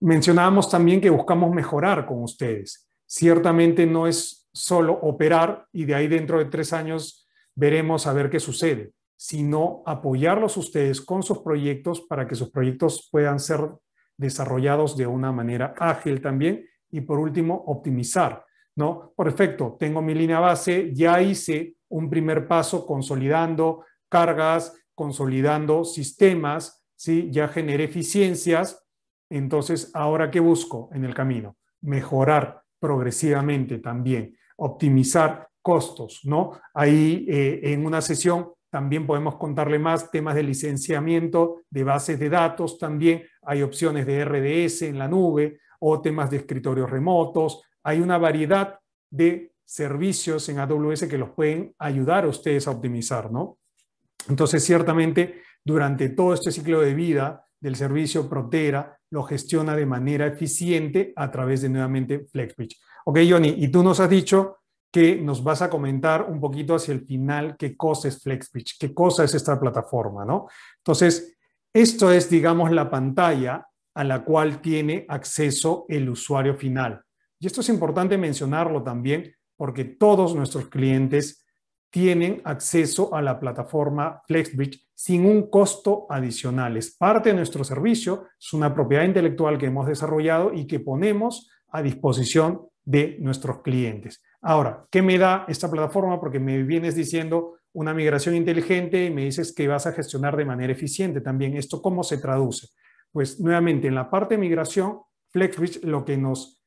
Mencionábamos también que buscamos mejorar con ustedes. Ciertamente no es solo operar y de ahí dentro de tres años veremos a ver qué sucede, sino apoyarlos ustedes con sus proyectos para que sus proyectos puedan ser desarrollados de una manera ágil también y por último, optimizar. ¿no? Perfecto, tengo mi línea base, ya hice un primer paso consolidando cargas, consolidando sistemas, ¿sí? ya generé eficiencias. Entonces, ¿ahora qué busco en el camino? Mejorar progresivamente también, optimizar costos, ¿no? Ahí eh, en una sesión también podemos contarle más temas de licenciamiento, de bases de datos, también hay opciones de RDS en la nube, o temas de escritorios remotos. Hay una variedad de servicios en AWS que los pueden ayudar a ustedes a optimizar, ¿no? Entonces, ciertamente, durante todo este ciclo de vida del servicio Protera, lo gestiona de manera eficiente a través de nuevamente FlexPitch. Ok, Johnny, y tú nos has dicho que nos vas a comentar un poquito hacia el final qué cosa es FlexPitch, qué cosa es esta plataforma, ¿no? Entonces, esto es, digamos, la pantalla a la cual tiene acceso el usuario final. Y esto es importante mencionarlo también porque todos nuestros clientes tienen acceso a la plataforma FlexBridge sin un costo adicional. Es parte de nuestro servicio, es una propiedad intelectual que hemos desarrollado y que ponemos a disposición de nuestros clientes. Ahora, ¿qué me da esta plataforma? Porque me vienes diciendo una migración inteligente y me dices que vas a gestionar de manera eficiente también. ¿Esto cómo se traduce? Pues nuevamente, en la parte de migración, FlexBridge lo que nos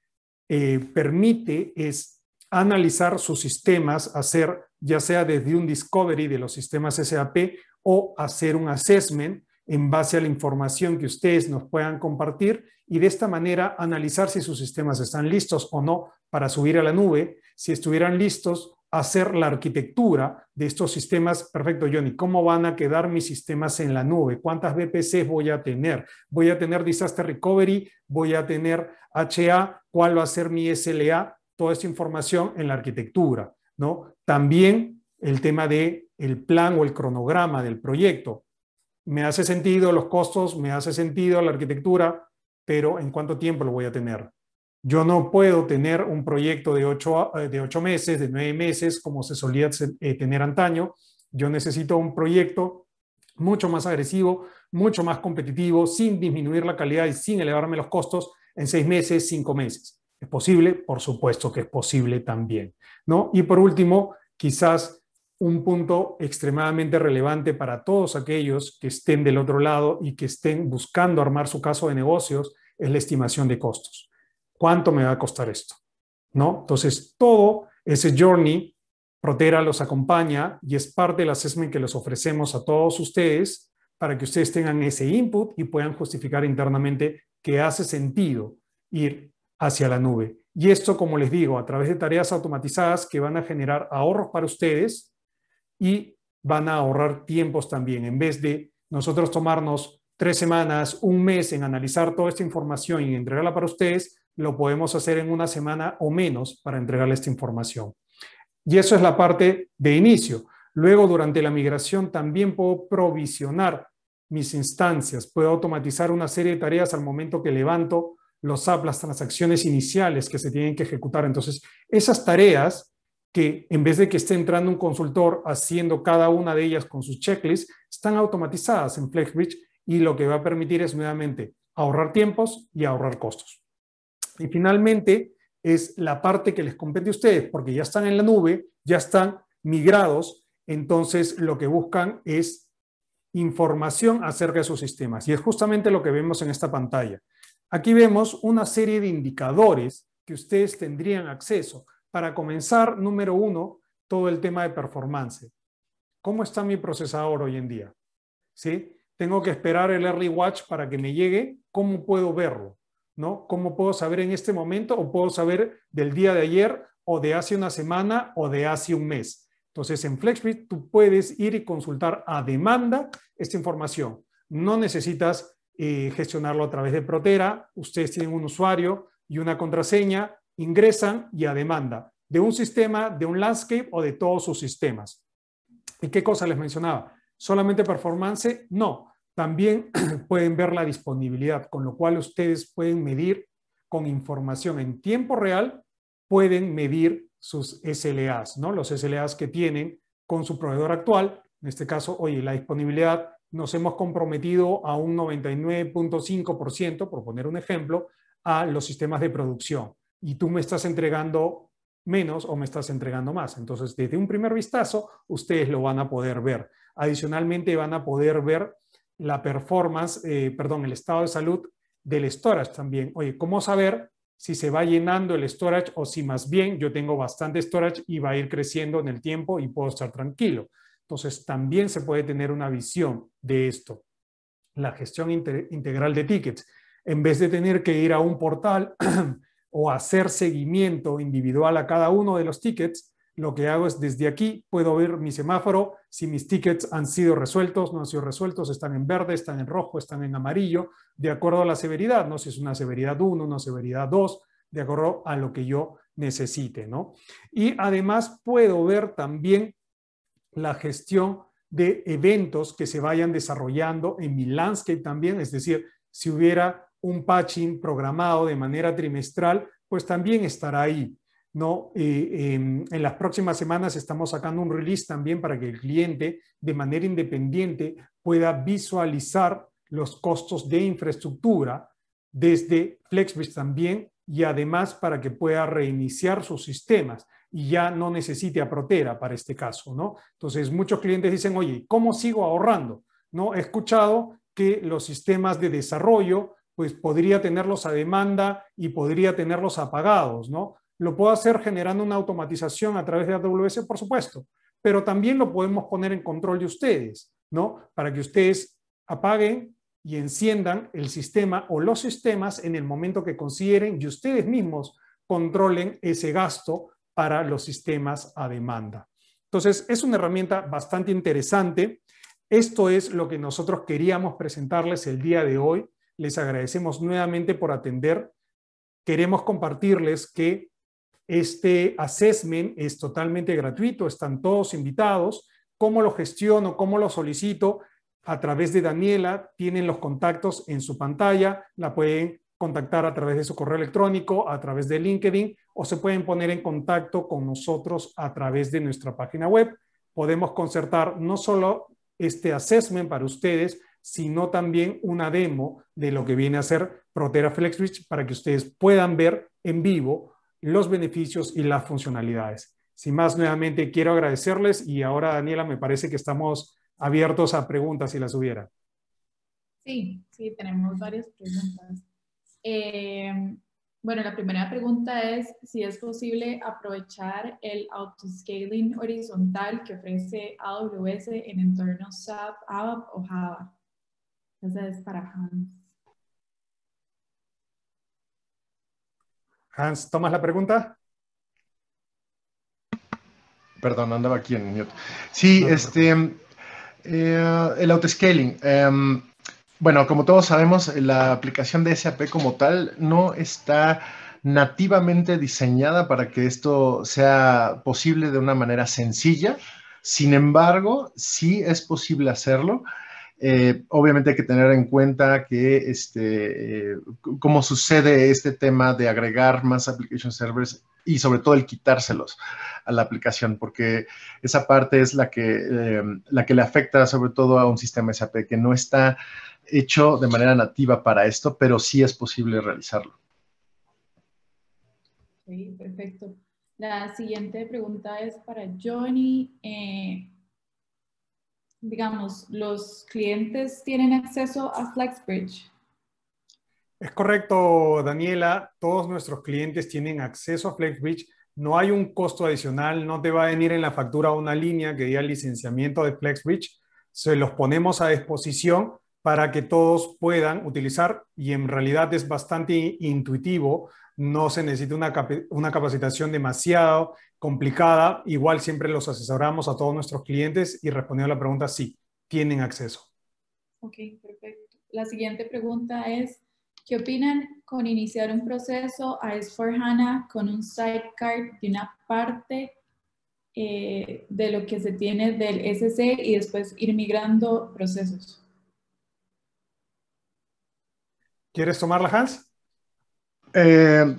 eh, permite es analizar sus sistemas, hacer ya sea desde un discovery de los sistemas SAP o hacer un assessment en base a la información que ustedes nos puedan compartir y de esta manera analizar si sus sistemas están listos o no para subir a la nube. Si estuvieran listos, hacer la arquitectura de estos sistemas. Perfecto, Johnny, ¿cómo van a quedar mis sistemas en la nube? ¿Cuántas VPCs voy a tener? ¿Voy a tener Disaster Recovery? ¿Voy a tener HA? ¿Cuál va a ser mi SLA? Toda esa información en la arquitectura, ¿no? También el tema de el plan o el cronograma del proyecto. Me hace sentido los costos, me hace sentido la arquitectura, pero ¿en cuánto tiempo lo voy a tener? Yo no puedo tener un proyecto de ocho, eh, de meses, de nueve meses, como se solía eh, tener antaño. Yo necesito un proyecto mucho más agresivo, mucho más competitivo, sin disminuir la calidad y sin elevarme los costos en seis meses, cinco meses. ¿Es posible? Por supuesto que es posible también. ¿no? Y por último, quizás un punto extremadamente relevante para todos aquellos que estén del otro lado y que estén buscando armar su caso de negocios es la estimación de costos. ¿Cuánto me va a costar esto? ¿No? Entonces, todo ese journey, Protera los acompaña y es parte del assessment que les ofrecemos a todos ustedes para que ustedes tengan ese input y puedan justificar internamente que hace sentido ir hacia la nube. Y esto, como les digo, a través de tareas automatizadas que van a generar ahorros para ustedes y van a ahorrar tiempos también. En vez de nosotros tomarnos tres semanas, un mes en analizar toda esta información y entregarla para ustedes, lo podemos hacer en una semana o menos para entregarle esta información. Y eso es la parte de inicio. Luego, durante la migración, también puedo provisionar mis instancias, puedo automatizar una serie de tareas al momento que levanto los apps, las transacciones iniciales que se tienen que ejecutar. Entonces, esas tareas que en vez de que esté entrando un consultor haciendo cada una de ellas con sus checklists, están automatizadas en FlexBridge y lo que va a permitir es nuevamente ahorrar tiempos y ahorrar costos. Y finalmente es la parte que les compete a ustedes, porque ya están en la nube, ya están migrados, entonces lo que buscan es información acerca de sus sistemas. Y es justamente lo que vemos en esta pantalla. Aquí vemos una serie de indicadores que ustedes tendrían acceso. Para comenzar, número uno, todo el tema de performance. ¿Cómo está mi procesador hoy en día? ¿Sí? Tengo que esperar el Early Watch para que me llegue. ¿Cómo puedo verlo? ¿no? ¿Cómo puedo saber en este momento o puedo saber del día de ayer o de hace una semana o de hace un mes? Entonces, en FlexBit tú puedes ir y consultar a demanda esta información. No necesitas eh, gestionarlo a través de Protera. Ustedes tienen un usuario y una contraseña, ingresan y a demanda de un sistema, de un landscape o de todos sus sistemas. ¿Y qué cosa les mencionaba? ¿Solamente performance? No. También pueden ver la disponibilidad, con lo cual ustedes pueden medir con información en tiempo real, pueden medir sus SLAs, ¿no? Los SLAs que tienen con su proveedor actual. En este caso, oye, la disponibilidad nos hemos comprometido a un 99.5%, por poner un ejemplo, a los sistemas de producción. Y tú me estás entregando menos o me estás entregando más. Entonces, desde un primer vistazo, ustedes lo van a poder ver. Adicionalmente, van a poder ver la performance, eh, perdón, el estado de salud del storage también. Oye, ¿cómo saber si se va llenando el storage o si más bien yo tengo bastante storage y va a ir creciendo en el tiempo y puedo estar tranquilo? Entonces, también se puede tener una visión de esto. La gestión integral de tickets. En vez de tener que ir a un portal o hacer seguimiento individual a cada uno de los tickets, lo que hago es desde aquí puedo ver mi semáforo, si mis tickets han sido resueltos, no han sido resueltos, están en verde, están en rojo, están en amarillo, de acuerdo a la severidad, ¿no? Si es una severidad 1, una severidad 2, de acuerdo a lo que yo necesite, ¿no? Y además puedo ver también la gestión de eventos que se vayan desarrollando en mi landscape también, es decir, si hubiera un patching programado de manera trimestral, pues también estará ahí. ¿no? Eh, en las próximas semanas estamos sacando un release también para que el cliente de manera independiente pueda visualizar los costos de infraestructura desde FlexBridge también y además para que pueda reiniciar sus sistemas y ya no necesite a Protera para este caso, ¿no? Entonces, muchos clientes dicen, oye, ¿cómo sigo ahorrando? ¿No? He escuchado que los sistemas de desarrollo, pues podría tenerlos a demanda y podría tenerlos apagados, ¿no? Lo puedo hacer generando una automatización a través de AWS, por supuesto, pero también lo podemos poner en control de ustedes, ¿no? Para que ustedes apaguen y enciendan el sistema o los sistemas en el momento que consideren y ustedes mismos controlen ese gasto para los sistemas a demanda. Entonces, es una herramienta bastante interesante. Esto es lo que nosotros queríamos presentarles el día de hoy. Les agradecemos nuevamente por atender. Queremos compartirles que este assessment es totalmente gratuito, están todos invitados. ¿Cómo lo gestiono? ¿Cómo lo solicito? A través de Daniela, tienen los contactos en su pantalla, la pueden contactar a través de su correo electrónico, a través de LinkedIn o se pueden poner en contacto con nosotros a través de nuestra página web. Podemos concertar no solo este assessment para ustedes, sino también una demo de lo que viene a ser Protera FlexWitch para que ustedes puedan ver en vivo los beneficios y las funcionalidades. Sin más, nuevamente quiero agradecerles y ahora, Daniela, me parece que estamos abiertos a preguntas si las hubiera. Sí, sí, tenemos varias preguntas. Eh, bueno, la primera pregunta es si es posible aprovechar el autoscaling horizontal que ofrece AWS en entornos SAP, ABAP o Java. Esa es para Hans, ¿tomas la pregunta? Perdón, andaba aquí en mute. Sí, este, eh, el autoscaling. Eh, bueno, como todos sabemos, la aplicación de SAP como tal no está nativamente diseñada para que esto sea posible de una manera sencilla. Sin embargo, sí es posible hacerlo. Eh, obviamente hay que tener en cuenta que este, eh, cómo sucede este tema de agregar más application servers y sobre todo el quitárselos a la aplicación, porque esa parte es la que, em, la que le afecta sobre todo a un sistema SAP que no está hecho de manera nativa para esto, pero sí es posible realizarlo. Sí, perfecto. La siguiente pregunta es para Johnny. Eh, digamos, los clientes tienen acceso a FlexBridge. Es correcto, Daniela. Todos nuestros clientes tienen acceso a FlexBridge. No hay un costo adicional, no te va a venir en la factura una línea que diga licenciamiento de FlexBridge. Se los ponemos a disposición para que todos puedan utilizar y en realidad es bastante intuitivo. No se necesita una, una capacitación demasiado complicada, igual siempre los asesoramos a todos nuestros clientes y respondiendo a la pregunta, sí, tienen acceso. Ok, perfecto. La siguiente pregunta es, ¿qué opinan con iniciar un proceso a S4HANA con un sidecar de una parte eh, de lo que se tiene del SC y después ir migrando procesos? ¿Quieres tomar tomarla, Hans? Eh,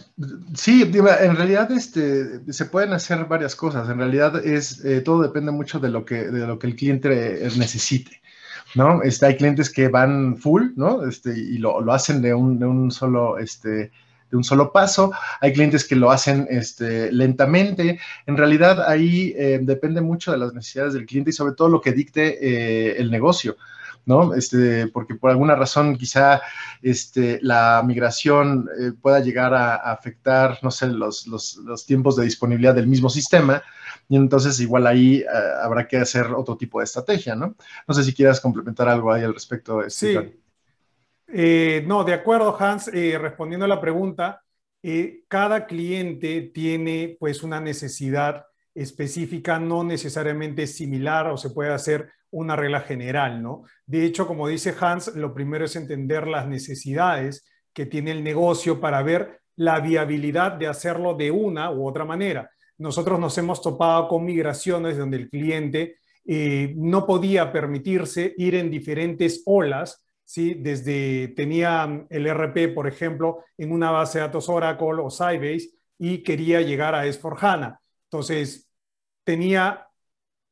sí, en realidad este, se pueden hacer varias cosas. En realidad es eh, todo depende mucho de lo que, de lo que el cliente eh, necesite. ¿no? Este, hay clientes que van full, ¿no? Este, y lo, hacen de un, solo, paso. Hay clientes que lo hacen lentamente. En realidad ahí eh, depende mucho de las necesidades del cliente y sobre todo lo que dicte el negocio. ¿no? Este, porque por alguna razón quizá este, la migración eh, pueda llegar a, afectar, no sé, los, tiempos de disponibilidad del mismo sistema y entonces igual ahí eh, habrá que hacer otro tipo de estrategia, ¿no? No sé si quieras complementar algo ahí al respecto. Este, sí. Eh, no, de acuerdo, Hans, respondiendo a la pregunta, cada cliente tiene pues una necesidad específica, no necesariamente similar o se puede hacer una regla general, ¿no? De hecho, como dice Hans, lo primero es entender las necesidades que tiene el negocio para ver la viabilidad de hacerlo de una u otra manera. Nosotros nos hemos topado con migraciones donde el cliente eh, no podía permitirse ir en diferentes olas, ¿sí? Desde tenía mm, el RP, por ejemplo, en una base de datos Oracle o Sybase y quería llegar a S4HANA. Entonces, tenía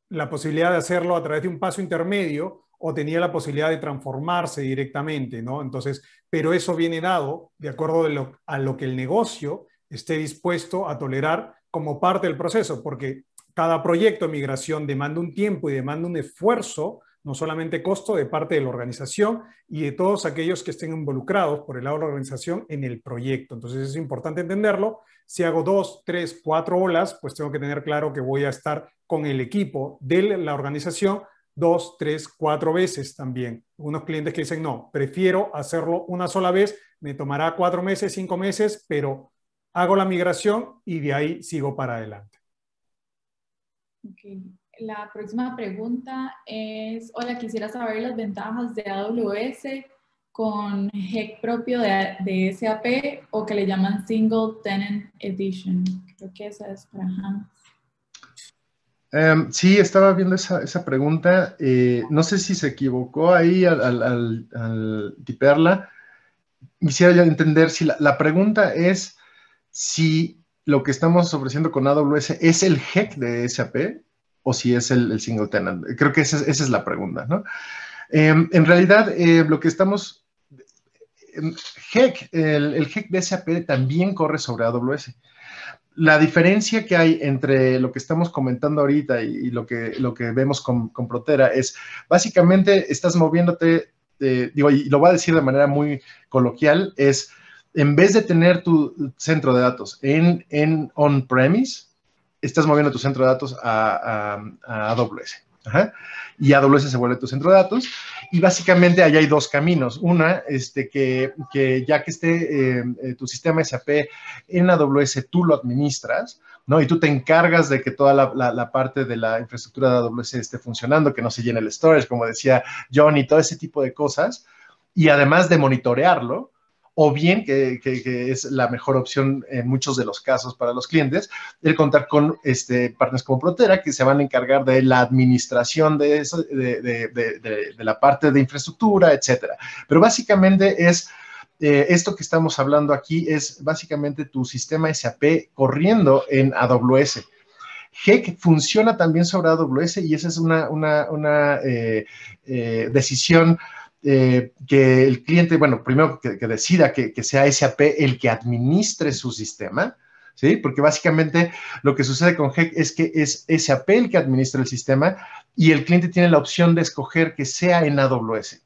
la posibilidad de hacerlo a través de un paso intermedio o tenía la posibilidad de transformarse directamente, ¿no? Entonces, pero eso viene dado de acuerdo a lo que el negocio esté dispuesto a tolerar como parte del proceso, porque cada proyecto de migración demanda un tiempo y demanda un esfuerzo no solamente costo de parte de la organización y de todos aquellos que estén involucrados por el lado de la organización en el proyecto. Entonces es importante entenderlo. Si hago dos, tres, cuatro olas, pues tengo que tener claro que voy a estar con el equipo de la organización dos, tres, cuatro veces también. Unos clientes que dicen, no, prefiero hacerlo una sola vez, me tomará cuatro meses, cinco meses, pero hago la migración y de ahí sigo para adelante. La próxima pregunta es, hola, quisiera saber las ventajas de AWS con HEC propio de, SAP o que le llaman Single Tenant Edition. Creo que esa es para Hans. Em, sí, estaba viendo esa, pregunta. Eh, no sé si se equivocó ahí al, tipearla. Quisiera entender si la, pregunta es si lo que estamos ofreciendo con AWS es el HEC de SAP o si es el, single tenant. Creo que esa, es la pregunta, ¿no? Em, en realidad, eh, lo que estamos... Em, HEC, el, el HEC de también corre sobre AWS la diferencia que hay entre lo que estamos comentando ahorita y, lo, que, lo que vemos con, Protera es, básicamente, estás moviéndote, eh, digo, y lo voy a decir de manera muy coloquial, es, en vez de tener tu centro de datos en, en on-premise, estás moviendo tu centro de datos a, a AWS. Y AWS se vuelve tu centro de datos. Y básicamente allá hay dos caminos. Una, este, que, que ya que esté eh, eh, tu sistema SAP en AWS, tú lo administras, ¿no? Y tú te encargas de que toda la, la, la, parte de la infraestructura de AWS esté funcionando, que no se llene el storage, como decía John, y todo ese tipo de cosas. Y además de monitorearlo, o bien, que, es la mejor opción en muchos de los casos para los clientes, el contar con este, partners como Protera, que se van a encargar de la administración de, de, la parte de infraestructura, etcétera. Pero básicamente es... Eh, esto que estamos hablando aquí es básicamente tu sistema SAP corriendo en AWS. HEC funciona también sobre AWS y esa es una, una, una eh, eh, decisión eh, que el cliente, bueno, primero que, decida que, sea SAP el que administre su sistema, ¿sí? Porque básicamente lo que sucede con HEC es que es SAP el que administra el sistema y el cliente tiene la opción de escoger que sea en AWS.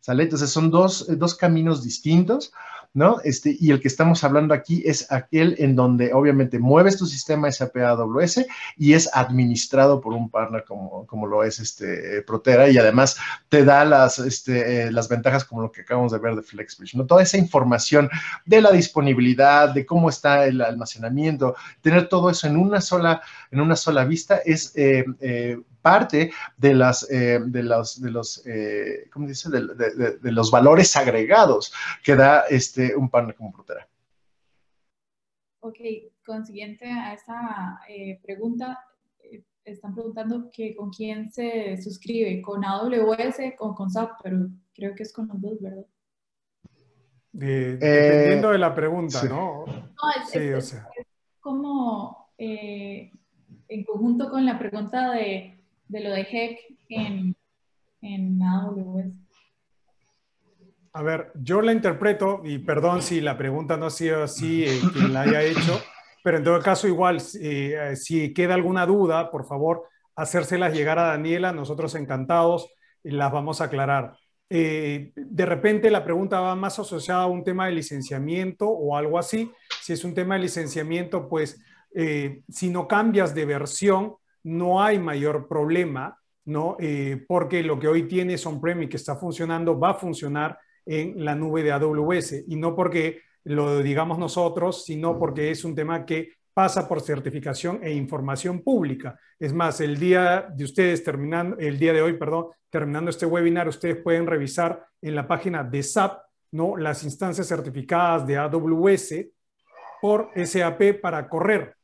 ¿Sale? Entonces son dos caminos distintos. ¿no? Este, y el que estamos hablando aquí es aquel en donde obviamente mueves tu sistema SAP AWS y es administrado por un partner como, como lo es este Protera y además te da las, este, eh, las ventajas como lo que acabamos de ver de FlexBridge, ¿no? Toda esa información de la disponibilidad, de cómo está el almacenamiento, tener todo eso en una sola, en una sola vista es... Eh, eh, parte eh, de las, de los de eh, los, ¿cómo dice? De, los valores agregados que da este, un panel como Protera. Ok, consiguiente a esa eh, pregunta, están preguntando que con quién se suscribe, con AWS o con SAP, pero creo que es con los dos, ¿verdad? dependiendo de la pregunta, ¿no? sí, o sea. como en conjunto con la pregunta de de lo de Heck en, en AWS? A ver, yo la interpreto, y perdón si la pregunta no ha sido así eh, quien la haya hecho, pero en todo caso igual, eh, si queda alguna duda, por favor, hacérselas llegar a Daniela, nosotros encantados las vamos a aclarar. Eh, de repente la pregunta va más asociada a un tema de licenciamiento o algo así. Si es un tema de licenciamiento, pues si no cambias de versión, no hay mayor problema, ¿no? Eh, porque lo que hoy tiene on-prem que está funcionando va a funcionar en la nube de AWS y no porque lo digamos nosotros, sino porque es un tema que pasa por certificación e información pública. Es más, el día de ustedes terminando, el día de hoy, perdón, terminando este webinar, ustedes pueden revisar en la página de SAP, ¿no? Las instancias certificadas de AWS por SAP para correr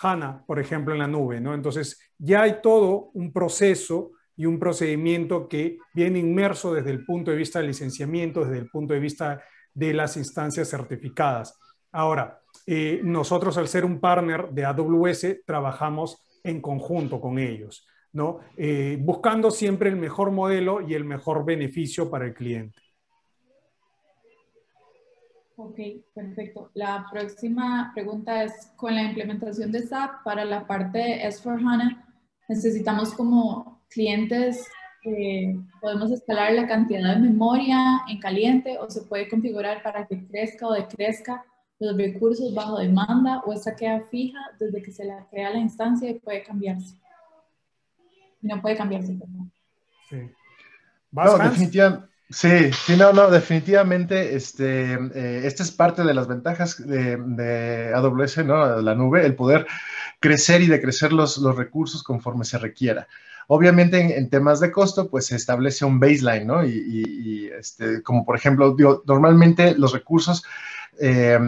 HANA, por ejemplo, en la nube, ¿no? Entonces, ya hay todo un proceso y un procedimiento que viene inmerso desde el punto de vista del licenciamiento, desde el punto de vista de las instancias certificadas. Ahora, eh, nosotros al ser un partner de AWS trabajamos en conjunto con ellos, ¿no? Eh, buscando siempre el mejor modelo y el mejor beneficio para el cliente. Ok, perfecto. La próxima pregunta es, con la implementación de SAP para la parte S4HANA, necesitamos como clientes, eh, podemos escalar la cantidad de memoria en caliente o se puede configurar para que crezca o decrezca los recursos bajo demanda o esta queda fija desde que se la crea la instancia y puede cambiarse. No puede cambiarse. Sí. Sí, sí, no, no, definitivamente, este, eh, esta es parte de las ventajas de, AWS, ¿no? La nube, el poder crecer y decrecer los, recursos conforme se requiera. Obviamente, en, temas de costo, pues se establece un baseline, ¿no? Y, y, este, como por ejemplo, normalmente los recursos eh,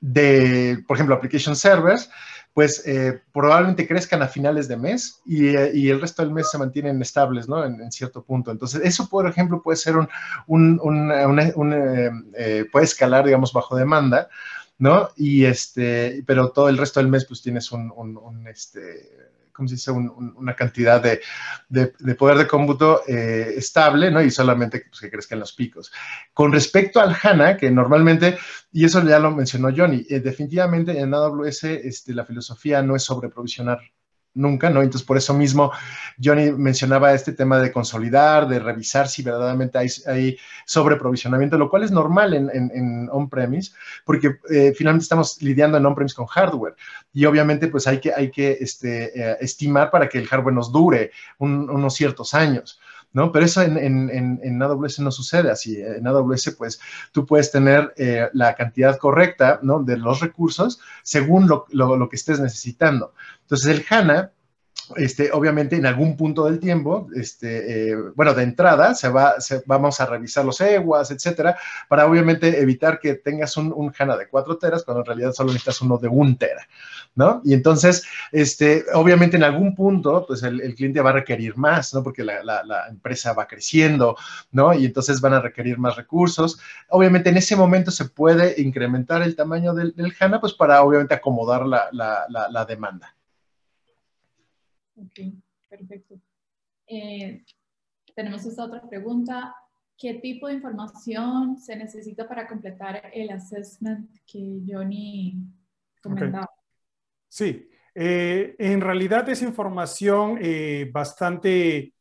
de, por ejemplo, application servers, pues eh, probablemente crezcan a finales de mes eh, y, el resto del mes se mantienen estables, ¿no? En, cierto punto. Entonces, eso, por ejemplo, puede ser un, eh, puede escalar, digamos, bajo demanda, ¿no? Y este, pero todo el resto del mes, pues tienes un, este, como se dice? una cantidad de, poder de cómputo eh, estable, ¿no? Y solamente pues, que crezcan los picos. Con respecto al HANA, que normalmente, y eso ya lo mencionó Johnny, eh, definitivamente en AWS este, la filosofía no es sobreprovisionar nunca, ¿no? Entonces, por eso mismo, Johnny mencionaba este tema de consolidar, de revisar si verdaderamente hay, sobreprovisionamiento, lo cual es normal en, en, en on-premise, porque eh, finalmente estamos lidiando en on-premise con hardware. Y obviamente, pues hay que, hay que este, eh, estimar para que el hardware nos dure unos ciertos años. ¿no? Pero eso en, en, AWS no sucede así. En AWS, pues, tú puedes tener eh, la cantidad correcta, ¿no? De los recursos según lo, lo que estés necesitando. Entonces, el HANA este, obviamente en algún punto del tiempo, este, eh, bueno, de entrada, se va, se, vamos a revisar los EWAs, etcétera, para obviamente evitar que tengas un, HANA de cuatro teras cuando en realidad solo necesitas uno de un tera, ¿no? Y entonces, este, obviamente en algún punto, pues el, cliente va a requerir más, ¿no? Porque la, empresa va creciendo, ¿no? Y entonces van a requerir más recursos. Obviamente en ese momento se puede incrementar el tamaño del, HANA, pues para obviamente acomodar la demanda. Ok, perfecto. Eh, tenemos esta otra pregunta. ¿Qué tipo de información se necesita para completar el assessment que Johnny comentaba? Sí, eh, en realidad es información eh, bastante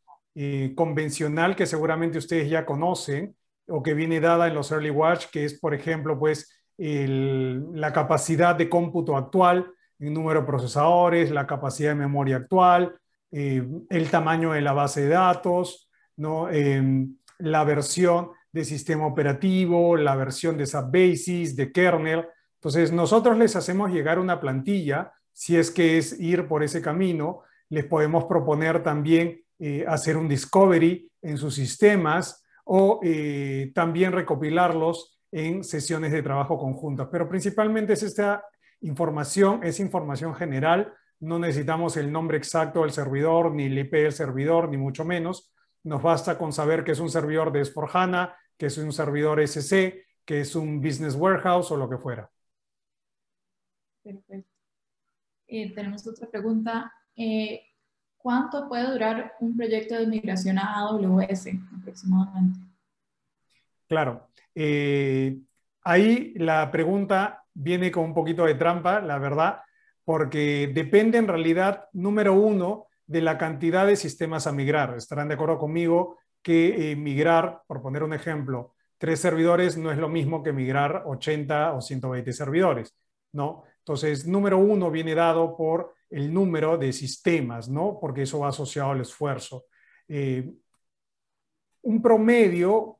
convencional que seguramente ustedes ya conocen o que viene dada en los Early Watch, que es, por ejemplo, pues la capacidad de cómputo actual, el número de procesadores, la capacidad de memoria actual, eh, el tamaño de la base de datos, ¿no? Em, la versión de sistema operativo, la versión de SAP Basis, de kernel. Entonces, nosotros les hacemos llegar una plantilla, si es que es ir por ese camino, les podemos proponer también eh, hacer un discovery en sus sistemas o eh, también recopilarlos en sesiones de trabajo conjuntas. Pero principalmente es esta Información es información general, no necesitamos el nombre exacto del servidor, ni el IP del servidor, ni mucho menos. Nos basta con saber que es un servidor de s que es un servidor SC, que es un business warehouse o lo que fuera. Perfecto. Eh, tenemos otra pregunta. Eh, ¿Cuánto puede durar un proyecto de migración a AWS aproximadamente? Claro. Eh, ahí la pregunta viene con un poquito de trampa, la verdad, porque depende en realidad, número uno, de la cantidad de sistemas a migrar. Estarán de acuerdo conmigo que eh, migrar, por poner un ejemplo, tres servidores no es lo mismo que migrar 80 o 120 servidores, ¿no? Entonces, número uno viene dado por el número de sistemas, ¿no? Porque eso va asociado al esfuerzo. Eh, un promedio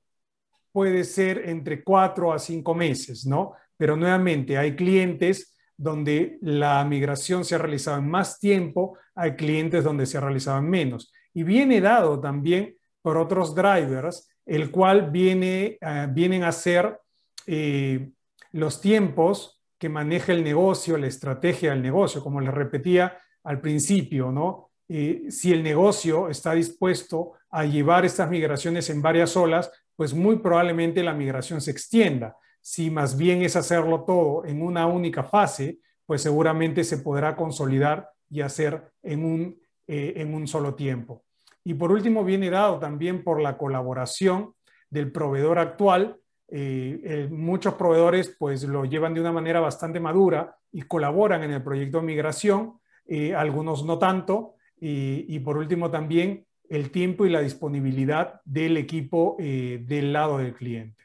puede ser entre cuatro a cinco meses, ¿no? pero nuevamente hay clientes donde la migración se ha realizado en más tiempo, hay clientes donde se ha realizado en menos. Y viene dado también por otros drivers, el cual viene, eh, vienen a ser eh, los tiempos que maneja el negocio, la estrategia del negocio, como les repetía al principio, ¿no? Eh, si el negocio está dispuesto a llevar estas migraciones en varias olas, pues muy probablemente la migración se extienda. Si más bien es hacerlo todo en una única fase, pues seguramente se podrá consolidar y hacer en un, eh, solo tiempo. Y por último, viene dado también por la colaboración del proveedor actual. Eh, muchos proveedores pues lo llevan de una manera bastante madura y colaboran en el proyecto de migración, eh, algunos no tanto. y por último, también el tiempo y la disponibilidad del equipo del lado del cliente.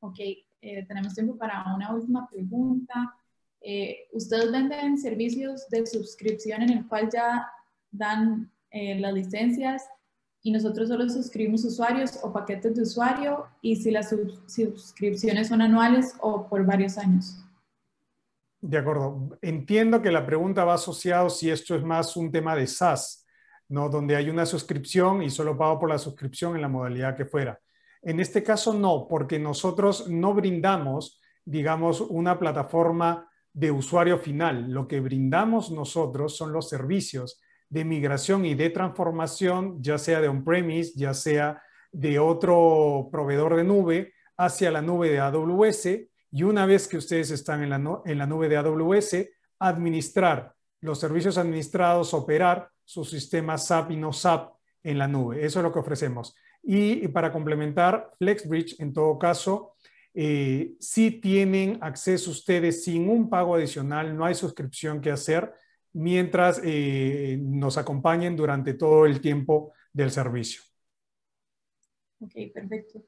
Ok, eh, tenemos tiempo para una última pregunta. Eh, Ustedes venden servicios de suscripción en el cual ya dan eh, las licencias y nosotros solo suscribimos usuarios o paquetes de usuario y si las suscripciones son anuales o por varios años. De acuerdo. Entiendo que la pregunta va asociado si esto es más un tema de SaaS, ¿no? Donde hay una suscripción y solo pago por la suscripción en la modalidad que fuera. En este caso no, porque nosotros no brindamos, digamos, una plataforma de usuario final. Lo que brindamos nosotros son los servicios de migración y de transformación, ya sea de on-premise, ya sea de otro proveedor de nube, hacia la nube de AWS. Y una vez que ustedes están en la, nube de AWS, administrar los servicios administrados, operar su sistema SAP y no SAP en la nube. Eso es lo que ofrecemos. Y para complementar, FlexBridge, en todo caso, eh, sí tienen acceso ustedes sin un pago adicional, no hay suscripción que hacer, mientras eh, nos acompañen durante todo el tiempo del servicio. Ok, perfecto.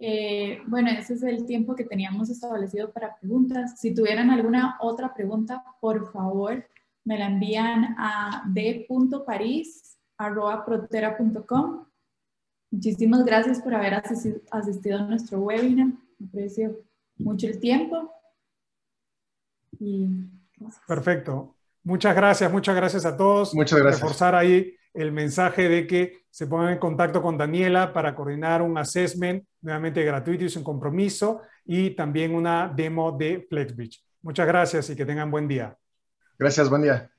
Eh, bueno, ese es el tiempo que teníamos establecido para preguntas. Si tuvieran alguna otra pregunta, por favor, me la envían a d.paris.protera.com Muchísimas gracias por haber asistido a nuestro webinar. Aprecio mucho el tiempo. Perfecto. Muchas gracias, muchas gracias a todos. Muchas gracias. Reforzar ahí el mensaje de que se pongan en contacto con Daniela para coordinar un assessment nuevamente gratuito y sin compromiso y también una demo de FlexBeach. Muchas gracias y que tengan buen día. Gracias, buen día.